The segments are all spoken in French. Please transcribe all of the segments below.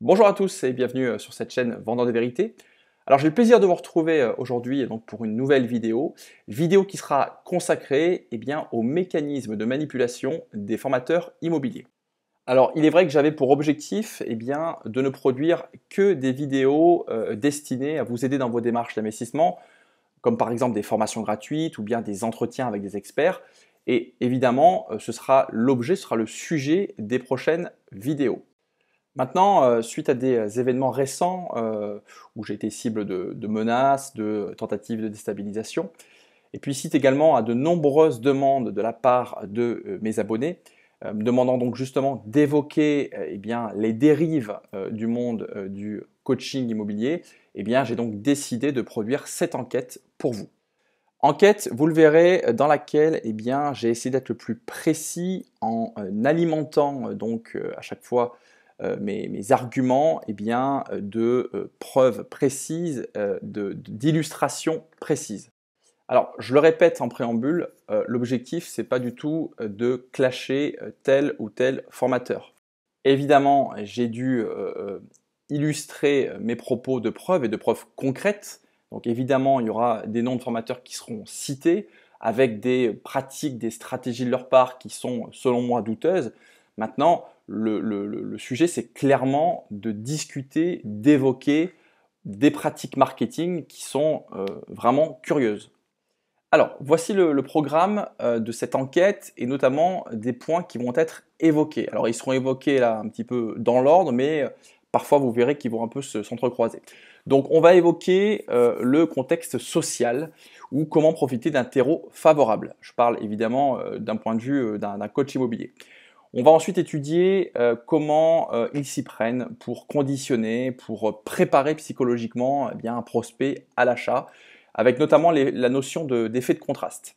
Bonjour à tous et bienvenue euh, sur cette chaîne Vendant des vérités. Alors j'ai le plaisir de vous retrouver euh, aujourd'hui donc pour une nouvelle vidéo, vidéo qui sera consacrée eh bien, aux mécanismes de manipulation des formateurs immobiliers. Alors il est vrai que j'avais pour objectif eh bien, de ne produire que des vidéos euh, destinées à vous aider dans vos démarches d'investissement, comme par exemple des formations gratuites ou bien des entretiens avec des experts. Et évidemment, ce sera l'objet, ce sera le sujet des prochaines vidéos. Maintenant, euh, suite à des euh, événements récents euh, où j'ai été cible de, menaces, de tentatives de déstabilisation, et puis cite également à de nombreuses demandes de la part de mes abonnés, me demandant donc justement d'évoquer eh les dérives du monde du coaching immobilier, eh bien, j'ai donc décidé de produire cette enquête pour vous. Enquête, vous le verrez, dans laquelle eh bien, j'ai essayé d'être le plus précis en alimentant donc à chaque fois euh, mes, arguments eh bien, euh, de euh, preuves précises, d'illustrations précises. Alors, je le répète en préambule, l'objectif, n'est pas du tout de clasher tel ou tel formateur. Évidemment, j'ai dû illustrer mes propos de preuves et de preuves concrètes. Donc, évidemment, il y aura des noms de formateurs qui seront cités avec des pratiques, des stratégies de leur part qui sont, selon moi, douteuses. Maintenant, le, sujet, c'est clairement de discuter, d'évoquer des pratiques marketing qui sont euh, vraiment curieuses. Alors, voici le, programme euh, de cette enquête et notamment des points qui vont être évoqués. Alors, ils seront évoqués là un petit peu dans l'ordre, mais euh, parfois vous verrez qu'ils vont un peu s'entrecroiser. Donc, on va évoquer le contexte social ou comment profiter d'un terreau favorable. Je parle évidemment d'un point de vue d'un coach immobilier. On va ensuite étudier euh, comment euh, ils s'y prennent pour conditionner, pour euh, préparer psychologiquement eh bien, un prospect à l'achat, avec notamment la notion d'effet de, contraste.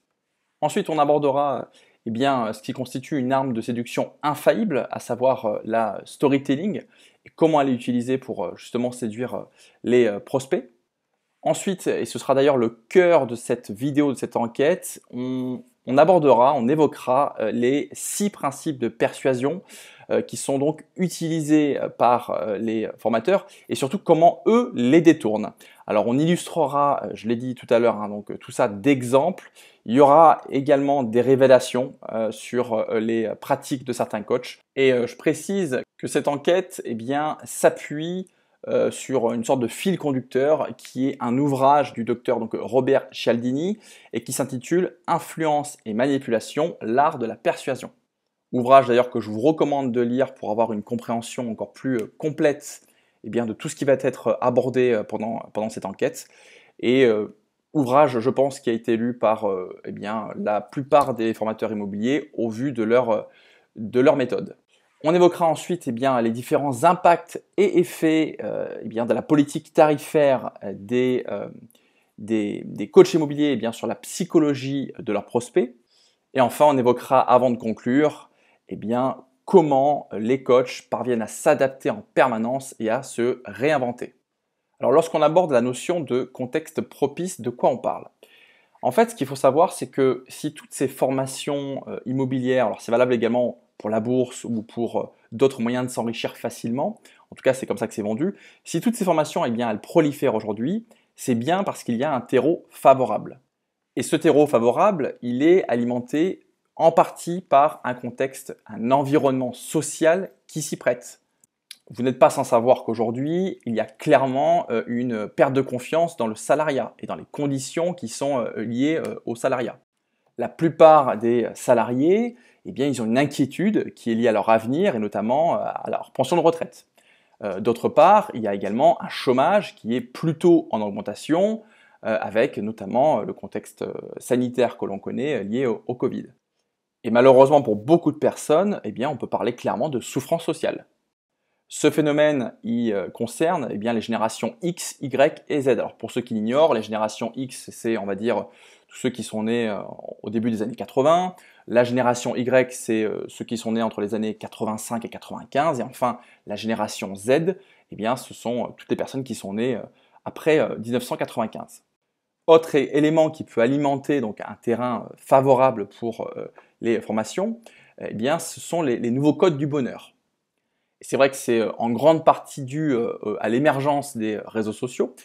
Ensuite, on abordera eh bien, ce qui constitue une arme de séduction infaillible, à savoir la storytelling, et comment elle est utilisée pour justement séduire les prospects. Ensuite, et ce sera d'ailleurs le cœur de cette vidéo, de cette enquête, on on abordera, on évoquera euh, les six principes de persuasion euh, qui sont donc utilisés euh, par les formateurs et surtout comment eux les détournent. Alors on illustrera, je l'ai dit tout à l'heure, hein, donc tout ça d'exemples. Il y aura également des révélations sur les pratiques de certains coachs. Et je précise que cette enquête eh bien, s'appuie euh, sur une sorte de fil conducteur qui est un ouvrage du docteur donc, Robert Cialdini et qui s'intitule Influence et manipulation, l'art de la persuasion. Ouvrage d'ailleurs que je vous recommande de lire pour avoir une compréhension encore plus euh, complète et eh bien, de tout ce qui va être euh, abordé pendant, cette enquête. Et ouvrage, je pense, qui a été lu par eh la plupart des formateurs immobiliers au vu de leur méthode. On évoquera ensuite eh bien, les différents impacts et effets euh, eh bien, de la politique tarifaire euh, euh, des, des, coachs immobiliers eh bien, sur la psychologie de leurs prospects. Et enfin, on évoquera, avant de conclure, bien, comment les coachs parviennent à s'adapter en permanence et à se réinventer. Alors lorsqu'on aborde la notion de contexte propice, de quoi on parle En fait, ce qu'il faut savoir, c'est que si toutes ces formations immobilières, alors c'est valable également pour la bourse ou pour euh, d'autres moyens de s'enrichir facilement. En tout cas, c'est comme ça que c'est vendu. Si toutes ces formations, eh bien, elles prolifèrent aujourd'hui, c'est bien parce qu'il y a un terreau favorable. Et ce terreau favorable, il est alimenté en partie par un contexte, un environnement social qui s'y prête. Vous n'êtes pas sans savoir qu'aujourd'hui, il y a clairement euh, une perte de confiance dans le salariat et dans les conditions qui sont euh, liées au salariat. La plupart des salariés, eh bien, ils ont une inquiétude qui est liée à leur avenir et notamment euh, à leur pension de retraite. Euh, d'autre part, il y a également un chômage qui est plutôt en augmentation, euh, avec notamment le contexte sanitaire que l'on connaît lié au, Covid. Et malheureusement pour beaucoup de personnes, eh on peut parler clairement de souffrance sociale. Ce phénomène y euh, concerne eh bien, les générations X, Y et Z. Alors pour ceux qui l'ignorent, les générations X, c'est on va dire tous ceux qui sont nés euh, au début des années 80. La génération Y, c'est euh, ceux qui sont nés entre les années 85 et 95. Et enfin, la génération Z, eh bien, ce sont toutes les personnes qui sont nées après 1995. Autre élément qui peut alimenter donc un terrain favorable pour les formations, eh bien, ce sont les nouveaux codes du bonheur. C'est vrai que c'est euh, en grande partie dû euh, euh, à l'émergence des réseaux sociaux.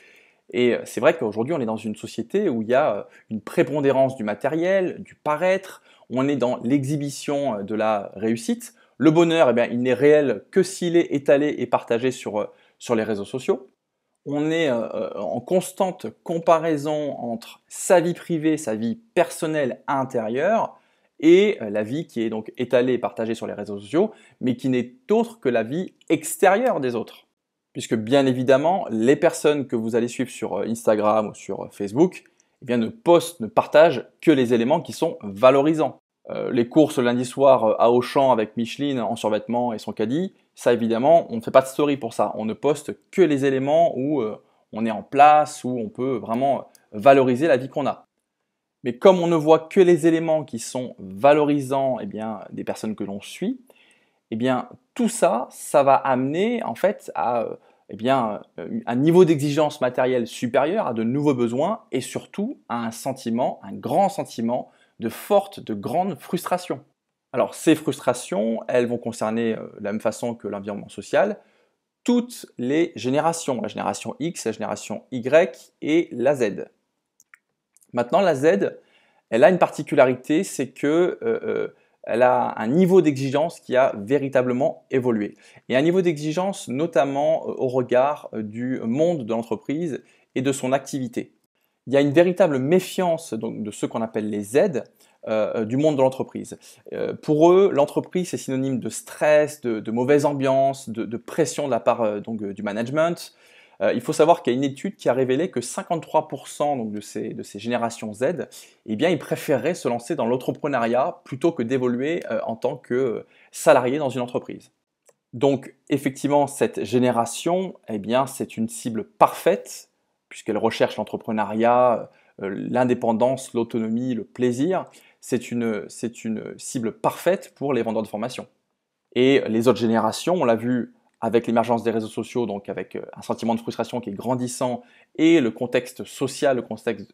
Et c'est vrai qu'aujourd'hui, on est dans une société où il y a une prépondérance du matériel, du paraître, on est dans l'exhibition de la réussite. Le bonheur, eh bien, il n'est réel que s'il est étalé et partagé sur, les réseaux sociaux. On est en constante comparaison entre sa vie privée, sa vie personnelle intérieure, et euh, la vie qui est donc étalée et partagée sur les réseaux sociaux, mais qui n'est autre que la vie extérieure des autres. Puisque bien évidemment, les personnes que vous allez suivre sur euh, Instagram ou sur euh, Facebook, eh bien, ne postent, ne partagent que les éléments qui sont valorisants. les courses lundi soir à Auchan avec Micheline en survêtement et son caddie, ça évidemment, on ne fait pas de story pour ça. On ne poste que les éléments où on est en place, où on peut vraiment valoriser la vie qu'on a. Mais comme on ne voit que les éléments qui sont valorisants eh des personnes que l'on suit, eh bien, tout ça, ça va amener en fait à euh, eh bien, euh, un niveau d'exigence matérielle supérieur, à de nouveaux besoins et surtout à un sentiment, un grand sentiment de forte, de grande frustration. Alors ces frustrations, elles vont concerner euh, de la même façon que l'environnement social, toutes les générations, la génération X, la génération Y et la Z. Maintenant, la Z, elle a une particularité, c'est que euh, euh, elle a un niveau d'exigence qui a véritablement évolué. Et un niveau d'exigence notamment euh, au regard du monde de l'entreprise et de son activité. Il y a une véritable méfiance donc, de ce qu'on appelle les Z du monde de l'entreprise. pour eux, l'entreprise, c'est synonyme de stress, de, mauvaise ambiance, de, pression de la part du management. Euh, il faut savoir qu'il y a une étude qui a révélé que 53% donc de, ces, de ces générations Z, eh bien, ils préféreraient se lancer dans l'entrepreneuriat plutôt que d'évoluer euh, en tant que euh, salarié dans une entreprise. Donc effectivement, cette génération, eh bien, c'est une cible parfaite puisqu'elle recherche l'entrepreneuriat, l'indépendance, l'autonomie, le plaisir. C'est une, une cible parfaite pour les vendeurs de formation. Et les autres générations, on l'a vu avec l'émergence des réseaux sociaux, donc avec euh, un sentiment de frustration qui est grandissant et le contexte social,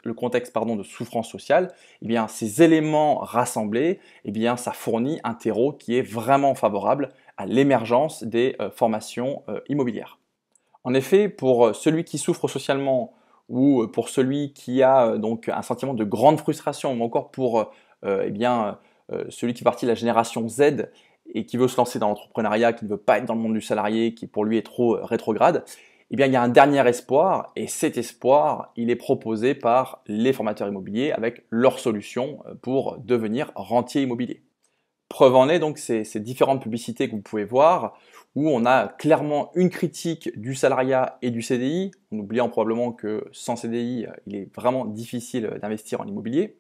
le contexte, pardon, de souffrance sociale, eh bien, ces éléments rassemblés, eh bien, ça fournit un terreau qui est vraiment favorable à l'émergence des euh, formations euh, immobilières. En effet, pour celui qui souffre socialement ou pour celui qui a donc un sentiment de grande frustration ou encore pour eh bien, celui qui est parti de la génération Z et qui veut se lancer dans l'entrepreneuriat, qui ne veut pas être dans le monde du salarié, qui pour lui est trop euh, rétrograde, eh bien, il y a un dernier espoir, et cet espoir, il est proposé par les formateurs immobiliers avec leur solution euh, pour devenir rentier immobilier. Preuve en est donc ces, ces différentes publicités que vous pouvez voir, où on a clairement une critique du salariat et du CDI, en oubliant probablement que sans CDI, euh, il est vraiment difficile d'investir en immobilier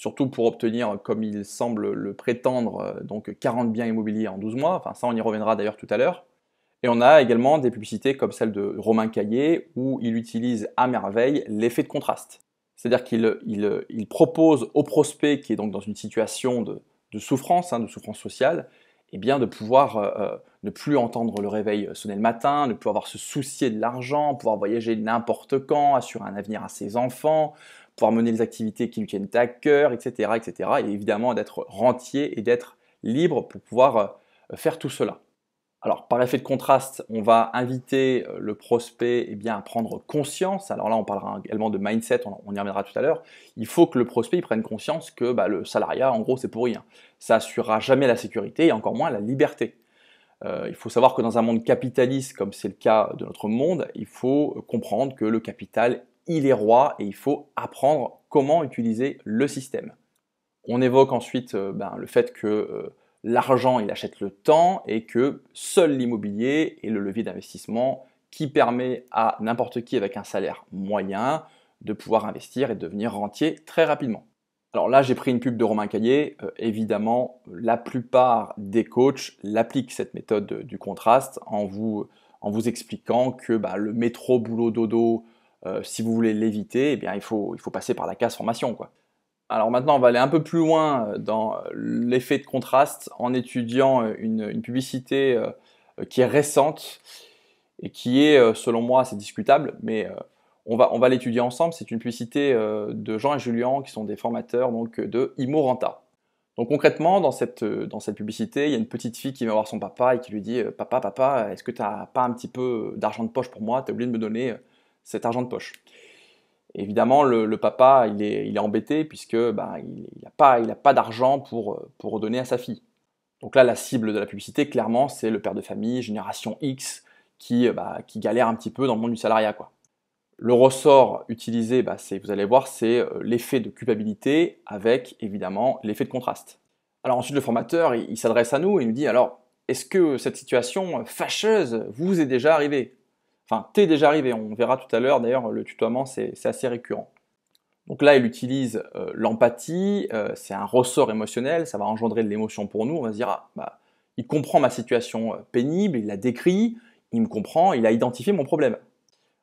surtout pour obtenir, comme il semble le prétendre, euh, donc 40 biens immobiliers en 12 mois. Enfin, ça, on y reviendra d'ailleurs tout à l'heure. Et on a également des publicités comme celle de Romain Caillé, où il utilise à merveille l'effet de contraste. C'est-à-dire qu'il propose au prospect, qui est donc dans une situation de, souffrance, hein, de souffrance sociale, eh bien de pouvoir euh, euh, ne plus entendre le réveil sonner le matin, ne plus avoir se soucier de l'argent, pouvoir voyager n'importe quand, assurer un avenir à ses enfants, pouvoir mener les activités qui lui tiennent à cœur, etc., etc. Et évidemment d'être rentier et d'être libre pour pouvoir euh, faire tout cela. Alors, par effet de contraste, on va inviter euh, le prospect et eh bien, à prendre conscience. Alors là, on parlera également de mindset, on, y reviendra tout à l'heure. Il faut que le prospect prenne conscience que bah, le salariat, en gros, c'est pour rien. Ça assurera jamais la sécurité et encore moins la liberté. Euh, il faut savoir que dans un monde capitaliste, comme c'est le cas de notre monde, il faut comprendre que le capital il est roi et il faut apprendre comment utiliser le système. On évoque ensuite euh, ben, le fait que euh, l'argent, il achète le temps et que seul l'immobilier est le levier d'investissement qui permet à n'importe qui avec un salaire moyen de pouvoir investir et devenir rentier très rapidement. Alors là, j'ai pris une pub de Romain Caillé. Euh, évidemment, la plupart des coachs l'appliquent cette méthode du contraste en vous, expliquant que ben, le métro boulot dodo euh, si vous voulez l'éviter, eh bien, il faut, il faut passer par la casse formation. Quoi. Alors maintenant, on va aller un peu plus loin euh, dans euh, l'effet de contraste en étudiant une, une publicité qui est récente et qui est, selon moi, assez discutable, mais on va, on va l'étudier ensemble. C'est une publicité de Jean et Julien, qui sont des formateurs donc, de Imoranta. Donc concrètement, dans cette, dans cette publicité, il y a une petite fille qui va voir son papa et qui lui dit « Papa, papa, est-ce que tu n'as pas un petit peu d'argent de poche pour moi T'as oublié de me donner cet argent de poche. Évidemment, le, papa, il est, embêté puisque bah, il n'a pas, il pas d'argent pour, pour donner à sa fille. Donc là, la cible de la publicité, clairement, c'est le père de famille, génération X, qui, bah, qui galère un petit peu dans le monde du salariat. Quoi. Le ressort utilisé, bah, vous allez voir, c'est euh, l'effet de culpabilité avec évidemment l'effet de contraste. Alors ensuite, le formateur, il, il s'adresse à nous et il nous dit alors, est-ce que cette situation fâcheuse vous est déjà arrivée Enfin, t'es déjà arrivé, on verra tout à l'heure, d'ailleurs, le tutoiement, c'est assez récurrent. Donc là, il utilise euh, l'empathie, euh, c'est un ressort émotionnel, ça va engendrer de l'émotion pour nous, on va se dire, ah, bah, il comprend ma situation euh, pénible, il la décrit, il me comprend, il a identifié mon problème.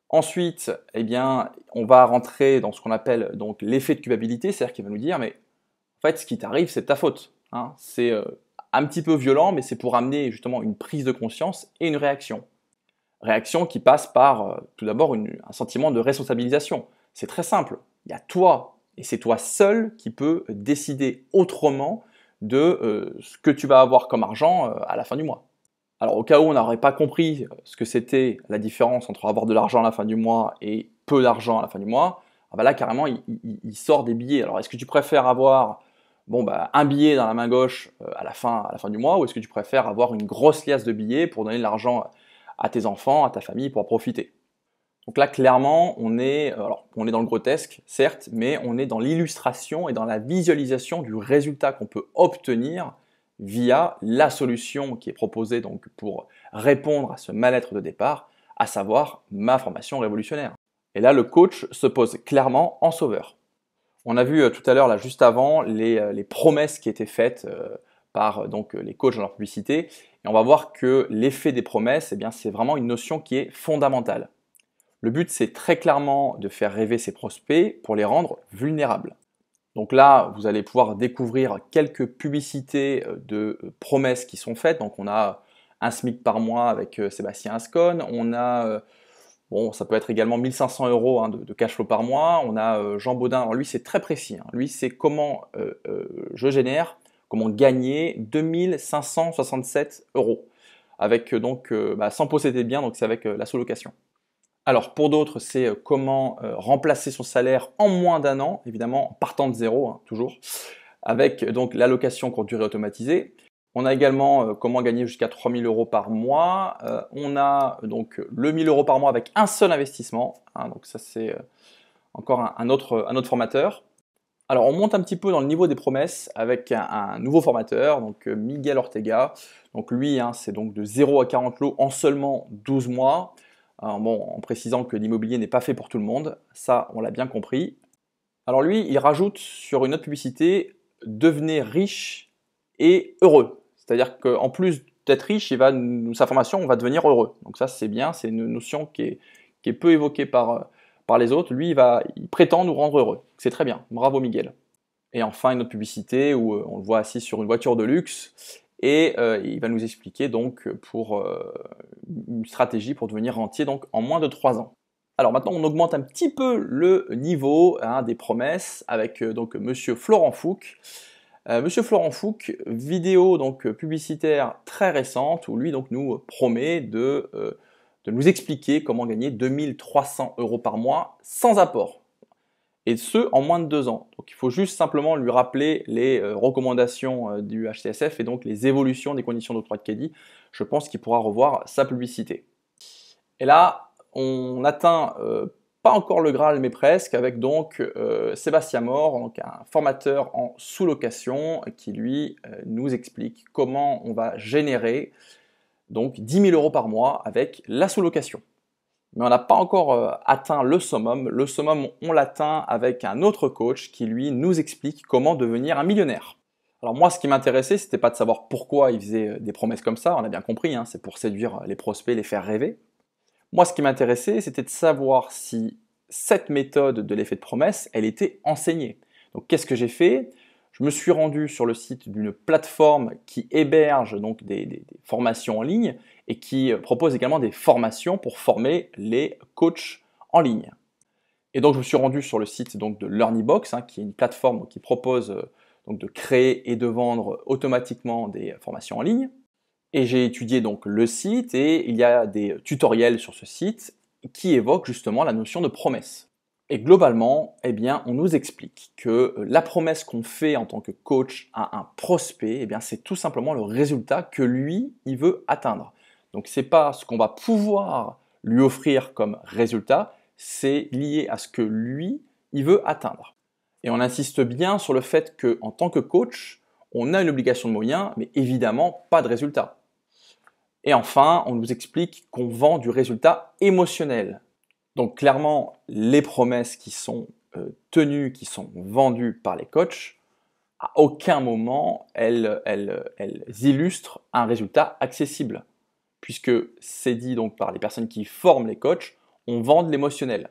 Ensuite, eh bien, on va rentrer dans ce qu'on appelle donc l'effet de culpabilité, c'est-à-dire qu'il va nous dire, mais en fait, ce qui t'arrive, c'est ta faute. Hein. C'est un petit peu violent, mais c'est pour amener justement une prise de conscience et une réaction. Réaction qui passe par euh, tout d'abord un sentiment de responsabilisation. C'est très simple, il y a toi, et c'est toi seul qui peux décider autrement de euh, ce que tu vas avoir comme argent euh, à la fin du mois. Alors au cas où on n'aurait pas compris ce que c'était la différence entre avoir de l'argent à la fin du mois et peu d'argent à la fin du mois, ah bah là carrément il, sort des billets. Alors est-ce que tu préfères avoir bon, bah, un billet dans la main gauche à, la fin, à la fin du mois ou est-ce que tu préfères avoir une grosse liasse de billets pour donner de l'argent à tes enfants, à ta famille pour en profiter. Donc là, clairement, on est, euh, alors, on est dans le grotesque, certes, mais on est dans l'illustration et dans la visualisation du résultat qu'on peut obtenir via la solution qui est proposée donc pour répondre à ce mal-être de départ, à savoir ma formation révolutionnaire. Et là, le coach se pose clairement en sauveur. On a vu euh, tout à l'heure, là, juste avant, les, euh, les promesses qui étaient faites par euh, donc, euh, les coachs dans leur publicité. Et on va voir que l'effet des promesses, eh bien, c'est vraiment une notion qui est fondamentale. Le but, c'est très clairement de faire rêver ses prospects pour les rendre vulnérables. Donc là, vous allez pouvoir découvrir quelques publicités euh, de promesses qui sont faites. Donc on a un SMIC par mois avec Sébastien Ascon, on a, bon, ça peut être également 1500 euros hein, de, cash flow par mois, on a Jean Baudin, alors lui c'est très précis, hein. lui c'est comment je génère comment gagner 2567 euros avec euh, donc euh, bah, sans posséder de bien, donc c'est avec euh, la sous-location. Alors pour d'autres, c'est comment remplacer son salaire en moins d'un an, évidemment en partant de zéro, hein, toujours, avec donc l'allocation courte durée automatisée. On a également comment gagner jusqu'à 3000 euros par mois. on a donc le 1000 euros par mois avec un seul investissement. Hein. donc ça c'est encore un, autre, un autre formateur. Alors on monte un petit peu dans le niveau des promesses avec un, nouveau formateur, donc euh, Miguel Ortega. Donc lui, hein, c'est donc de 0 à 40 lots en seulement 12 mois. bon, en précisant que l'immobilier n'est pas fait pour tout le monde, ça on l'a bien compris. Alors lui, il rajoute sur une autre publicité devenez riche et heureux. C'est-à-dire qu'en plus d'être riche, il va, sa formation, on va devenir heureux. Donc ça c'est bien, c'est une notion qui est, qui est peu évoquée par euh, par les autres, lui, il, va, il prétend nous rendre heureux. C'est très bien. Bravo, Miguel. Et enfin, une autre publicité où euh, on le voit assis sur une voiture de luxe et euh, il va nous expliquer donc pour euh, une stratégie pour devenir rentier donc en moins de trois ans. Alors maintenant, on augmente un petit peu le niveau hein, des promesses avec donc Monsieur Florent Fouque. Monsieur Florent Fouque, vidéo donc publicitaire très récente où lui donc nous promet de de nous expliquer comment gagner 2300 euros par mois sans apport. Et ce, en moins de deux ans. Donc il faut juste simplement lui rappeler les euh, recommandations euh, du HTSF et donc les évolutions des conditions d'octroi de crédit. Je pense qu'il pourra revoir sa publicité. Et là, on atteint euh, pas encore le Graal, mais presque, avec donc Sébastien Mort, donc un formateur en sous-location, qui lui nous explique comment on va générer donc 10 000 euros par mois avec la sous-location. Mais on n'a pas encore euh, atteint le summum. Le summum, on l'atteint avec un autre coach qui, lui, nous explique comment devenir un millionnaire. Alors moi, ce qui m'intéressait, c'était pas de savoir pourquoi il faisait euh, des promesses comme ça, on a bien compris, hein, c'est pour séduire euh, les prospects, les faire rêver. Moi, ce qui m'intéressait, c'était de savoir si cette méthode de l'effet de promesse, elle était enseignée. Donc qu'est-ce que j'ai fait je me suis rendu sur le site d'une plateforme qui héberge donc des, formations en ligne et qui euh, propose également des formations pour former les coachs en ligne. Et donc je me suis rendu sur le site donc de LearnyBox, hein, qui est une plateforme qui propose euh, donc de créer et de vendre automatiquement des formations en ligne. Et j'ai étudié donc le site et il y a des tutoriels sur ce site qui évoquent justement la notion de promesse. Et globalement, eh bien, on nous explique que euh, la promesse qu'on fait en tant que coach à un prospect, eh bien, c'est tout simplement le résultat que lui, il veut atteindre. Donc, c'est pas ce qu'on va pouvoir lui offrir comme résultat, c'est lié à ce que lui, il veut atteindre. Et on insiste bien sur le fait que, en tant que coach, on a une obligation de moyens, mais évidemment pas de résultat. Et enfin, on nous explique qu'on vend du résultat émotionnel. Donc clairement, les promesses qui sont euh, tenues, qui sont vendues par les coachs, à aucun moment elles, illustrent un résultat accessible. Puisque c'est dit donc par les personnes qui forment les coachs, on vend de l'émotionnel.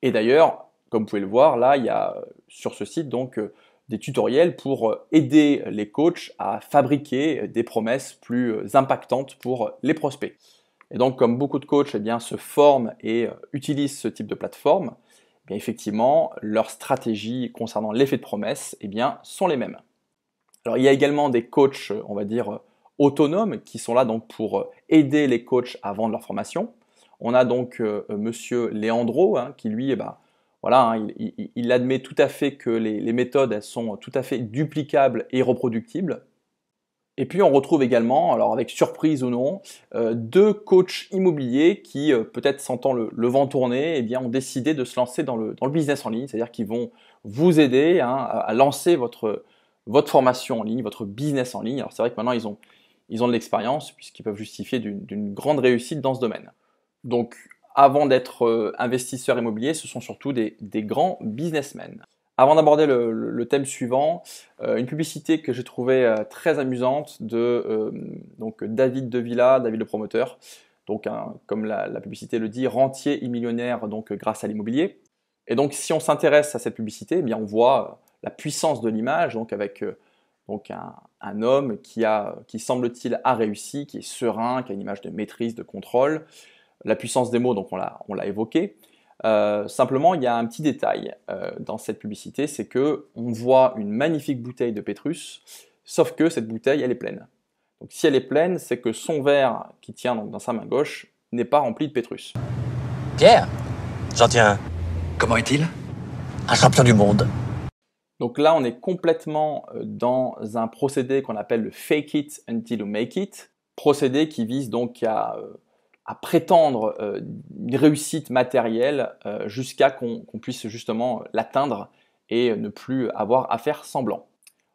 Et d'ailleurs, comme vous pouvez le voir, là, il y a euh, sur ce site donc euh, des tutoriels pour aider les coachs à fabriquer des promesses plus impactantes pour les prospects. Et donc, comme beaucoup de coachs eh bien, se forment et euh, utilisent ce type de plateforme, eh effectivement, leurs stratégies concernant l'effet de promesse eh bien, sont les mêmes. Alors, il y a également des coachs, euh, on va dire, euh, autonomes qui sont là donc pour aider les coachs à vendre leur formation. On a donc M. monsieur Leandro hein, qui, lui, eh ben, voilà, hein, il, admet tout à fait que les, méthodes sont tout à fait duplicables et reproductibles et puis on retrouve également, alors avec surprise ou non, euh, deux coachs immobiliers qui, euh, peut-être sentant le, vent tourner, eh bien, ont décidé de se lancer dans le, business en ligne, c'est-à-dire qu'ils vont vous aider hein, à, lancer votre, votre formation en ligne, votre business en ligne. Alors c'est vrai que maintenant ils ont, ils ont de l'expérience puisqu'ils peuvent justifier d'une grande réussite dans ce domaine. Donc avant d'être investisseur investisseurs immobiliers, ce sont surtout des grands businessmen. Avant d'aborder le, thème suivant, euh, une publicité que j'ai trouvée euh, très amusante de David euh, donc David Devilla, David le promoteur, donc comme la, publicité le dit, rentier et millionnaire donc grâce à l'immobilier. Et donc si on s'intéresse à cette publicité, eh bien on voit la puissance de l'image donc avec donc un, homme qui a qui semble-t-il a réussi, qui est serein, qui a une image de maîtrise, de contrôle. La puissance des mots donc on l'a évoqué. Euh, simplement, il y a un petit détail euh, dans cette publicité, c'est que on voit une magnifique bouteille de Pétrus, sauf que cette bouteille, elle est pleine. Donc si elle est pleine, c'est que son verre qui tient dans sa main gauche n'est pas rempli de Pétrus. Pierre J'en tiens. Comment est-il Un champion du monde. Donc là, on est complètement euh, dans un procédé qu'on appelle le fake it until you make it, procédé qui vise donc à à prétendre euh, une réussite matérielle euh, jusqu'à qu'on puisse justement l'atteindre et ne plus avoir à faire semblant.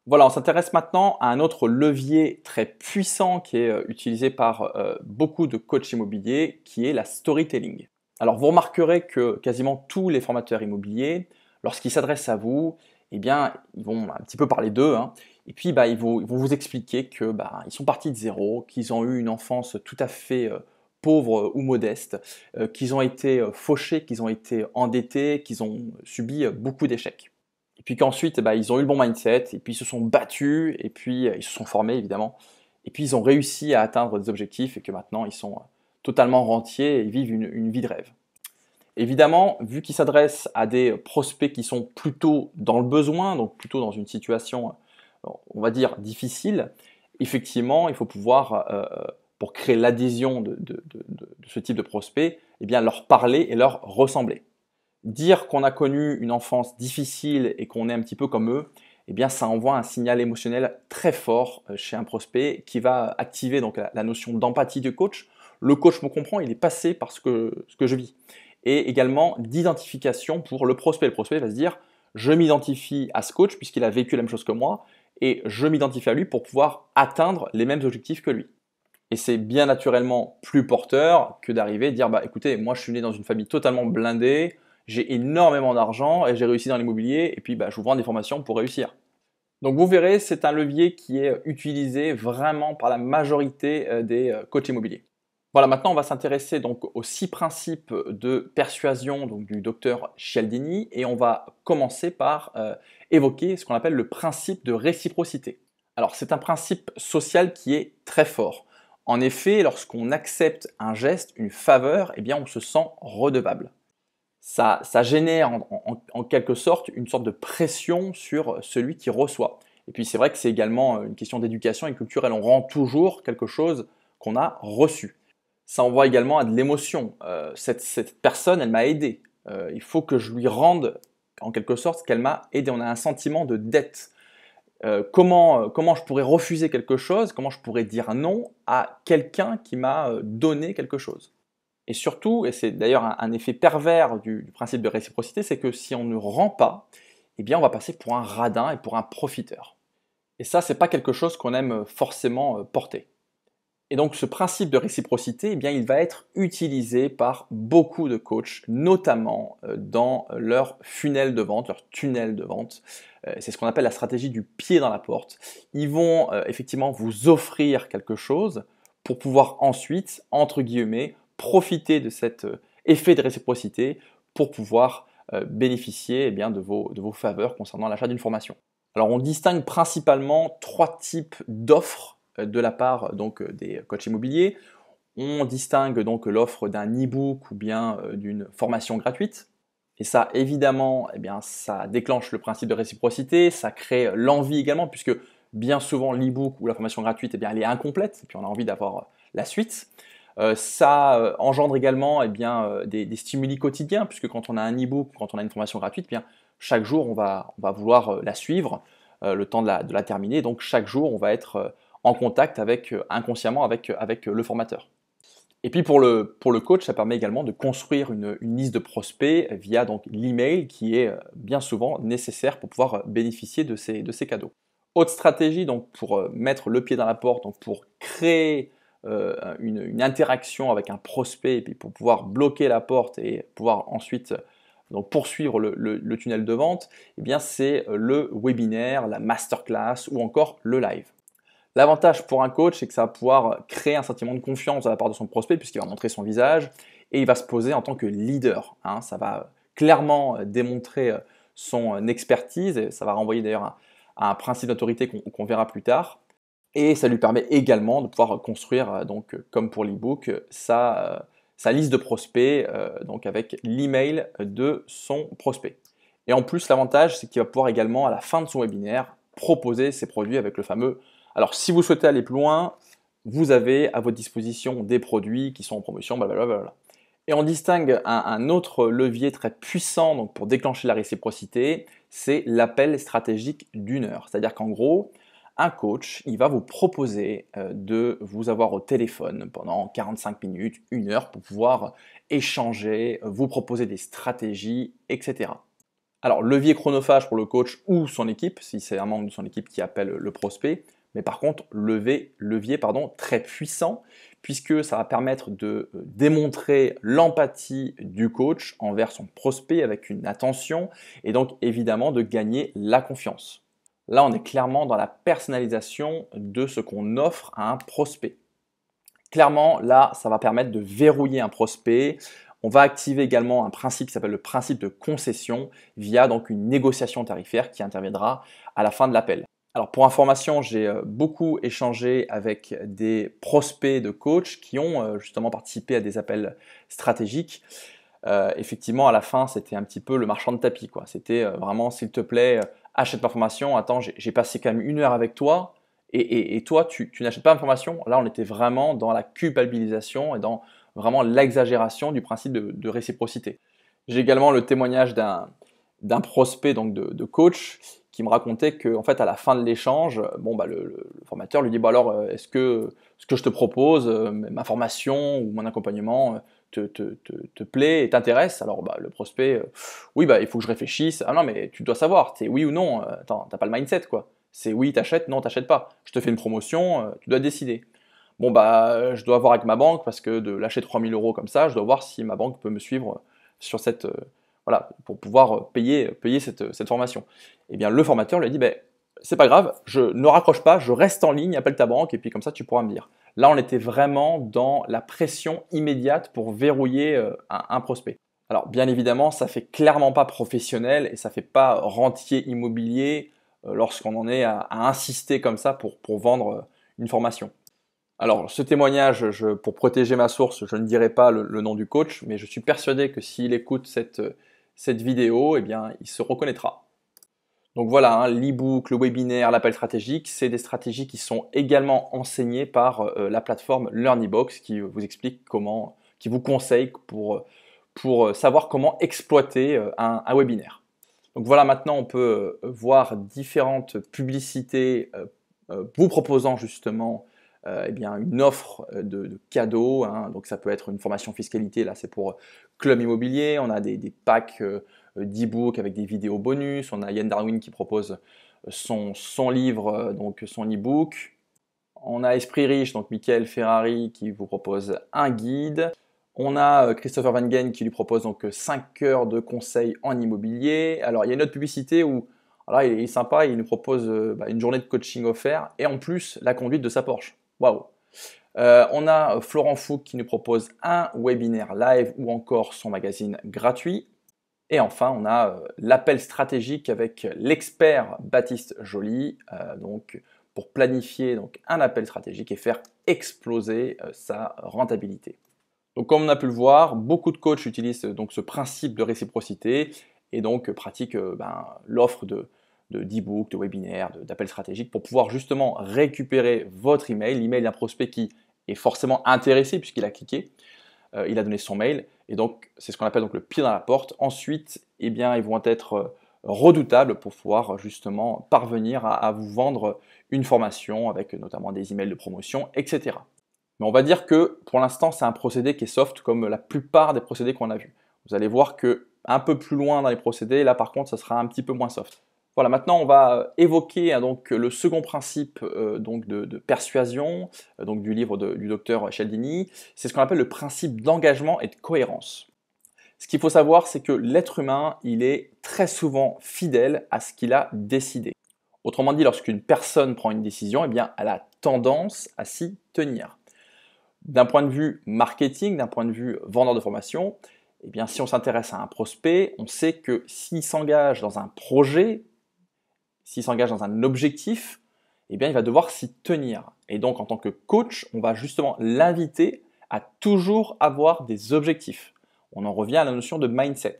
Voilà, on s'intéresse maintenant à un autre levier très puissant qui est euh, utilisé par beaucoup de coachs immobiliers, qui est la storytelling. Alors vous remarquerez que quasiment tous les formateurs immobiliers, lorsqu'ils s'adressent à vous, eh bien, ils vont un petit peu parler d'eux. Hein. et puis, bah, ils, vont, vous expliquer que bah, ils sont partis de zéro, qu'ils ont eu une enfance tout à fait pauvres ou modestes, euh, qu'ils ont été euh, fauchés, qu'ils ont été endettés, qu'ils ont subi euh, beaucoup d'échecs. Et puis qu'ensuite, bah, ils ont eu le bon mindset, et puis ils se sont battus, et puis ils se sont formés évidemment, et puis ils ont réussi à atteindre des objectifs, et que maintenant ils sont totalement rentiers et vivent une, vie de rêve. Évidemment, vu qu'ils s'adressent à des prospects qui sont plutôt dans le besoin, donc plutôt dans une situation, on va dire, difficile, effectivement, il faut pouvoir pour créer l'adhésion de, ce type de prospect, eh bien leur parler et leur ressembler. Dire qu'on a connu une enfance difficile et qu'on est un petit peu comme eux, eh bien ça envoie un signal émotionnel très fort euh, chez un prospect qui va activer donc la, notion d'empathie du coach. Le coach me comprend, il est passé par que, ce que je vis. Et également d'identification pour le prospect. Le prospect va se dire, je m'identifie à ce coach puisqu'il a vécu la même chose que moi, et je m'identifie à lui pour pouvoir atteindre les mêmes objectifs que lui. Et c'est bien naturellement plus porteur que d'arriver et dire bah écoutez, moi je suis né dans une famille totalement blindée, j'ai énormément d'argent et j'ai réussi dans l'immobilier et puis bah, je vous vends des formations pour réussir. Donc vous verrez, c'est un levier qui est euh, utilisé vraiment par la majorité euh, des euh, coachs immobiliers. Voilà, maintenant on va s'intéresser donc aux six principes de persuasion du docteur Cialdini et on va commencer par évoquer ce qu'on appelle le principe de réciprocité. Alors c'est un principe social qui est très fort. En effet, lorsqu'on accepte un geste, une faveur, eh bien on se sent redevable. Ça, génère en, quelque sorte une sorte de pression sur celui qui reçoit. Et puis c'est vrai que c'est également une question d'éducation et culturelle. On rend toujours quelque chose qu'on a reçu. Ça envoie également à de l'émotion. Euh, cette, personne, elle m'a aidé. Euh, il faut que je lui rende en quelque sorte qu'elle m'a aidé. On a un sentiment de dette. Euh, euh, comment, je pourrais refuser quelque chose, comment je pourrais dire non à quelqu'un qui m'a euh, donné quelque chose. Et surtout, et c'est d'ailleurs un, effet pervers du, du principe de réciprocité, c'est que si on ne rend pas, eh bien on va passer pour un radin et pour un profiteur. Et ça, c'est pas quelque chose qu'on aime forcément porter. Et donc ce principe de réciprocité, eh bien, il va être utilisé par beaucoup de coachs, notamment euh, dans leur funnel de vente, leur tunnel de vente. Euh, c'est ce qu'on appelle la stratégie du pied dans la porte. Ils vont euh, effectivement vous offrir quelque chose pour pouvoir ensuite, entre guillemets, profiter de cet effet de réciprocité pour pouvoir bénéficier eh bien, de, vos, de vos faveurs concernant l'achat d'une formation. Alors on distingue principalement trois types d'offres de la part donc, des coachs immobiliers. On distingue donc l'offre d'un e-book ou bien euh, d'une formation gratuite. Et ça, évidemment, eh bien, ça déclenche le principe de réciprocité, ça crée l'envie également, puisque bien souvent l'e-book ou la formation gratuite, et eh bien, elle est incomplète, et puis on a envie d'avoir euh, la suite. Euh, ça engendre également eh bien, des, stimuli quotidiens, puisque quand on a un e-book, quand on a une formation gratuite, bien, chaque jour, on va, on va vouloir la suivre, le temps de la, terminer. Donc chaque jour, on va être en contact avec, euh, inconsciemment avec, euh, avec euh, le formateur. Et puis pour le, pour le coach, ça permet également de construire une, liste de prospects via donc l'email qui est bien souvent nécessaire pour pouvoir bénéficier de ces, de ces cadeaux. Autre stratégie donc pour mettre le pied dans la porte, donc pour créer une, interaction avec un prospect et puis pour pouvoir bloquer la porte et pouvoir ensuite donc poursuivre le, le tunnel de vente, eh bien c'est le webinaire, la masterclass ou encore le live. L'avantage pour un coach, c'est que ça va pouvoir créer un sentiment de confiance à la part de son prospect, puisqu'il va montrer son visage et il va se poser en tant que leader. Hein. Ça va euh, clairement euh, démontrer euh, son expertise, et ça va renvoyer d'ailleurs à un principe d'autorité qu'on verra plus tard. Et ça lui permet également de pouvoir construire, donc, comme pour l'ebook, sa, sa, liste de prospects donc avec l'email de son prospect. Et en plus, l'avantage, c'est qu'il va pouvoir également, à la fin de son webinaire, proposer ses produits avec le fameux alors, si vous souhaitez aller plus loin, vous avez à votre disposition des produits qui sont en promotion, blablabla. Et on distingue un, autre levier très puissant pour déclencher la réciprocité, c'est l'appel stratégique d'une heure. C'est-à-dire qu'en gros, un coach, il va vous proposer euh, de vous avoir au téléphone pendant 45 minutes, une heure pour pouvoir échanger, vous proposer des stratégies, etc. Alors, levier chronophage pour le coach ou son équipe, si c'est un membre de son équipe qui appelle le prospect mais par contre levier, levier pardon, très puissant puisque ça va permettre de euh, démontrer l'empathie du coach envers son prospect avec une attention et donc évidemment de gagner la confiance. Là, on est clairement dans la personnalisation de ce qu'on offre à un prospect. Clairement, là, ça va permettre de verrouiller un prospect, on va activer également un principe qui s'appelle le principe de concession via donc une négociation tarifaire qui interviendra à la fin de l'appel. Alors pour information, j'ai euh, beaucoup échangé avec des prospects de coachs qui ont euh, justement participé à des appels stratégiques. Euh, effectivement, à la fin, c'était un petit peu le marchand de tapis. quoi. C'était vraiment, s'il te plaît, achète ma formation. Attends, j'ai passé quand même une heure avec toi. Et, toi, tu, n'achètes pas ma formation. Là, on était vraiment dans la culpabilisation et dans vraiment l'exagération du principe de, réciprocité. J'ai également le témoignage d'un prospect, donc de, de coach, qui me racontait que en fait, à la fin de l'échange, bon, bah, le, formateur lui dit Bon, bah, alors, euh, est-ce que ce que je te propose, euh, ma formation ou mon accompagnement, euh, te, plaît et t'intéresse, alors bah, le prospect, oui, bah, il faut que je réfléchisse. Ah non, mais tu dois savoir, c'est oui ou non. attends, t'as pas le mindset, quoi. C'est oui, t'achètes, non, t'achètes pas. Je te fais une promotion, tu dois décider. Bon, bah, je dois voir avec ma banque parce que de lâcher 3000 euros comme ça, je dois voir si ma banque peut me suivre sur cette, voilà, pour pouvoir euh, payer, euh, payer cette, euh, formation. Et eh bien, le formateur lui a dit, ben, c'est pas grave, je ne raccroche pas, je reste en ligne, appelle ta banque et puis comme ça tu pourras me dire. Là, on était vraiment dans la pression immédiate pour verrouiller un, prospect. Alors, bien évidemment, ça fait clairement pas professionnel et ça fait pas rentier immobilier lorsqu'on en est à, insister comme ça pour, pour vendre une formation. Alors, ce témoignage, pour protéger ma source, je ne dirai pas le, nom du coach, mais je suis persuadé que s'il écoute cette, cette vidéo, eh bien, il se reconnaîtra. Donc voilà, hein, l'e-book, le webinaire, l'appel stratégique, c'est des stratégies qui sont également enseignées par euh, la plateforme LearnyBox qui vous explique comment, qui vous conseille pour, pour euh, savoir comment exploiter euh, un, webinaire. Donc voilà, maintenant on peut voir différentes publicités vous proposant justement euh, eh bien, une offre euh, de, cadeaux. Hein. Donc ça peut être une formation fiscalité, là c'est pour euh, Club Immobilier, on a des, packs d'e-book avec des vidéos bonus, on a Yann Darwin qui propose son, livre, donc son e-book. On a Esprit Riche, donc Michael Ferrari qui vous propose un guide. On a Christopher Van Gen qui lui propose donc 5 heures de conseils en immobilier. Alors il y a une autre publicité où il est sympa, il nous propose bah, une journée de coaching offert et en plus la conduite de sa Porsche. Waouh euh, On a euh, Florent Fouque qui nous propose un webinaire live ou encore son magazine gratuit. Et enfin, on a euh, l'appel stratégique avec l'expert Baptiste Joly, donc pour planifier donc, un appel stratégique et faire exploser sa rentabilité. Donc, comme on a pu le voir, beaucoup de coachs utilisent donc ce principe de réciprocité et donc pratiquent ben, l'offre de d'e-book, de, de webinaire, d'appel stratégique pour pouvoir justement récupérer votre email, l'email d'un prospect qui est forcément intéressé puisqu'il a cliqué, euh, il a donné son mail et donc c'est ce qu'on appelle donc le pied dans la porte. Ensuite, eh bien, ils vont être euh, redoutables pour pouvoir euh, justement parvenir à, vous vendre une formation avec notamment des emails de promotion, etc. Mais on va dire que pour l'instant, c'est un procédé qui est soft comme la plupart des procédés qu'on a vus. Vous allez voir que un peu plus loin dans les procédés, là par contre, ça sera un petit peu moins soft. Voilà, maintenant on va euh, évoquer hein, donc le second principe euh, donc de, persuasion euh, donc du livre du docteur Cialdini, c'est ce qu'on appelle le principe d'engagement et de cohérence. Ce qu'il faut savoir, c'est que l'être humain, il est très souvent fidèle à ce qu'il a décidé. Autrement dit, lorsqu'une personne prend une décision, eh bien, elle a tendance à s'y tenir. D'un point de vue marketing, d'un point de vue vendeur de formation, eh bien, si on s'intéresse à un prospect, on sait que s'il s'engage dans un projet, s'il s'engage dans un objectif, eh bien, il va devoir s'y tenir. Et donc, en tant que coach, on va justement l'inviter à toujours avoir des objectifs. On en revient à la notion de mindset.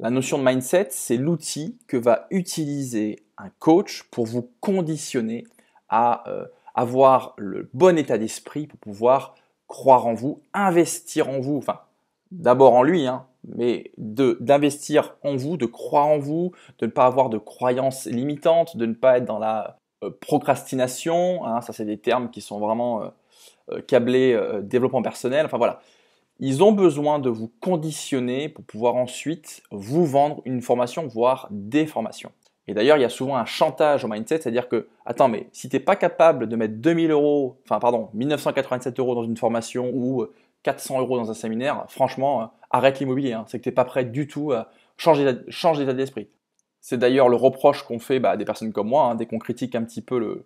La notion de mindset, c'est l'outil que va utiliser un coach pour vous conditionner à euh, avoir le bon état d'esprit pour pouvoir croire en vous, investir en vous, enfin d'abord en lui, hein, mais d'investir en vous, de croire en vous, de ne pas avoir de croyances limitantes, de ne pas être dans la euh, procrastination. Hein, ça, c'est des termes qui sont vraiment euh, euh, câblés développement personnel. Enfin voilà. Ils ont besoin de vous conditionner pour pouvoir ensuite vous vendre une formation, voire des formations. Et d'ailleurs, il y a souvent un chantage au mindset, c'est-à-dire que, attends, mais si tu n'es pas capable de mettre 2000 euros, enfin, pardon, 1987 euros dans une formation ou 400 euros dans un séminaire, franchement, arrête l'immobilier. Hein. C'est que tu n'es pas prêt du tout à changer, change d'état d'esprit. C'est d'ailleurs le reproche qu'on fait bah, à des personnes comme moi, hein. dès qu'on critique un petit peu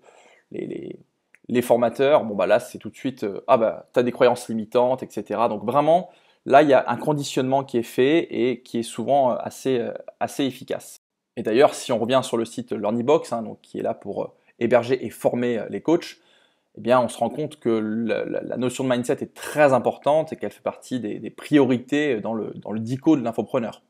les, formateurs. Bon, bah là, c'est tout de suite, euh, ah bah, tu as des croyances limitantes, etc. Donc vraiment, là, il y a un conditionnement qui est fait et qui est souvent euh, euh, assez, efficace. Et d'ailleurs, si on revient sur le site LearnyBox, hein, donc, qui est là pour héberger et former les coachs, eh on se rend compte que la, notion de mindset est très importante et qu'elle fait partie des, priorités dans le, dico de l'infopreneur.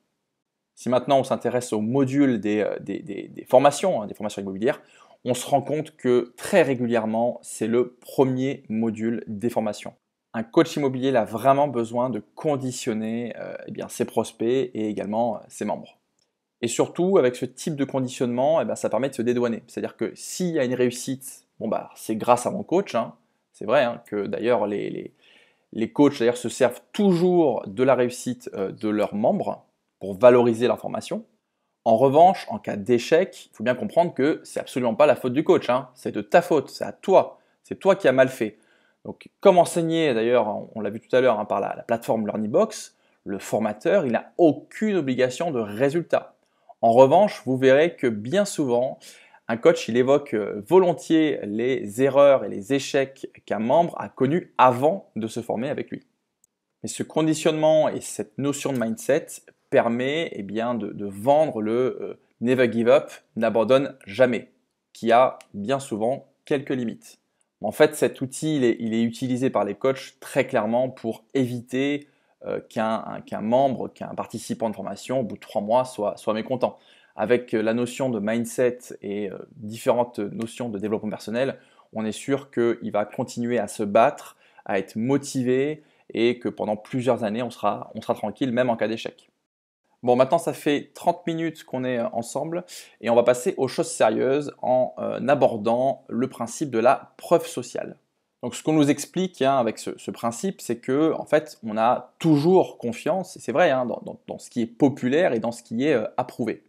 Si maintenant on s'intéresse au module euh, des, formations, hein, des formations immobilières, on se rend compte que très régulièrement, c'est le premier module des formations. Un coach immobilier a vraiment besoin de conditionner euh, eh bien, ses prospects et également euh, ses membres. Et surtout, avec ce type de conditionnement, eh ben, ça permet de se dédouaner. C'est-à-dire que s'il y a une réussite bah, c'est grâce à mon coach, hein. c'est vrai, hein, que d'ailleurs, les, les, coachs d'ailleurs, se servent toujours de la réussite euh, de leurs membres pour valoriser leur formation. En revanche, en cas d'échec, il faut bien comprendre que c'est absolument pas la faute du coach, hein. c'est de ta faute, c'est à toi, c'est toi qui as mal fait. Donc, comme enseigné d'ailleurs, on l'a vu tout à l'heure par la, plateforme Learningbox, le formateur, n'a aucune obligation de résultat. En revanche, vous verrez que bien souvent, un coach, il évoque euh, volontiers les erreurs et les échecs qu'un membre a connus avant de se former avec lui. Mais ce conditionnement et cette notion de mindset permet eh bien, de, vendre le euh, never give up, n'abandonne jamais, qui a bien souvent quelques limites. En fait, cet outil, il est, utilisé par les coachs très clairement pour éviter euh, qu'un membre, qu'un participant de formation, au bout de trois mois, soit mécontent avec euh, la notion de mindset et euh, différentes notions de développement personnel, on est sûr qu'il va continuer à se battre, à être motivé et que pendant plusieurs années, on sera, tranquille, même en cas d'échec. Bon, maintenant, ça fait 30 minutes qu'on est euh, ensemble et on va passer aux choses sérieuses en abordant le principe de la preuve sociale. Donc, ce qu'on nous explique hein, avec ce, principe, c'est que, fait, on a toujours confiance, et c'est vrai, hein, dans, ce qui est populaire et dans ce qui est approuvé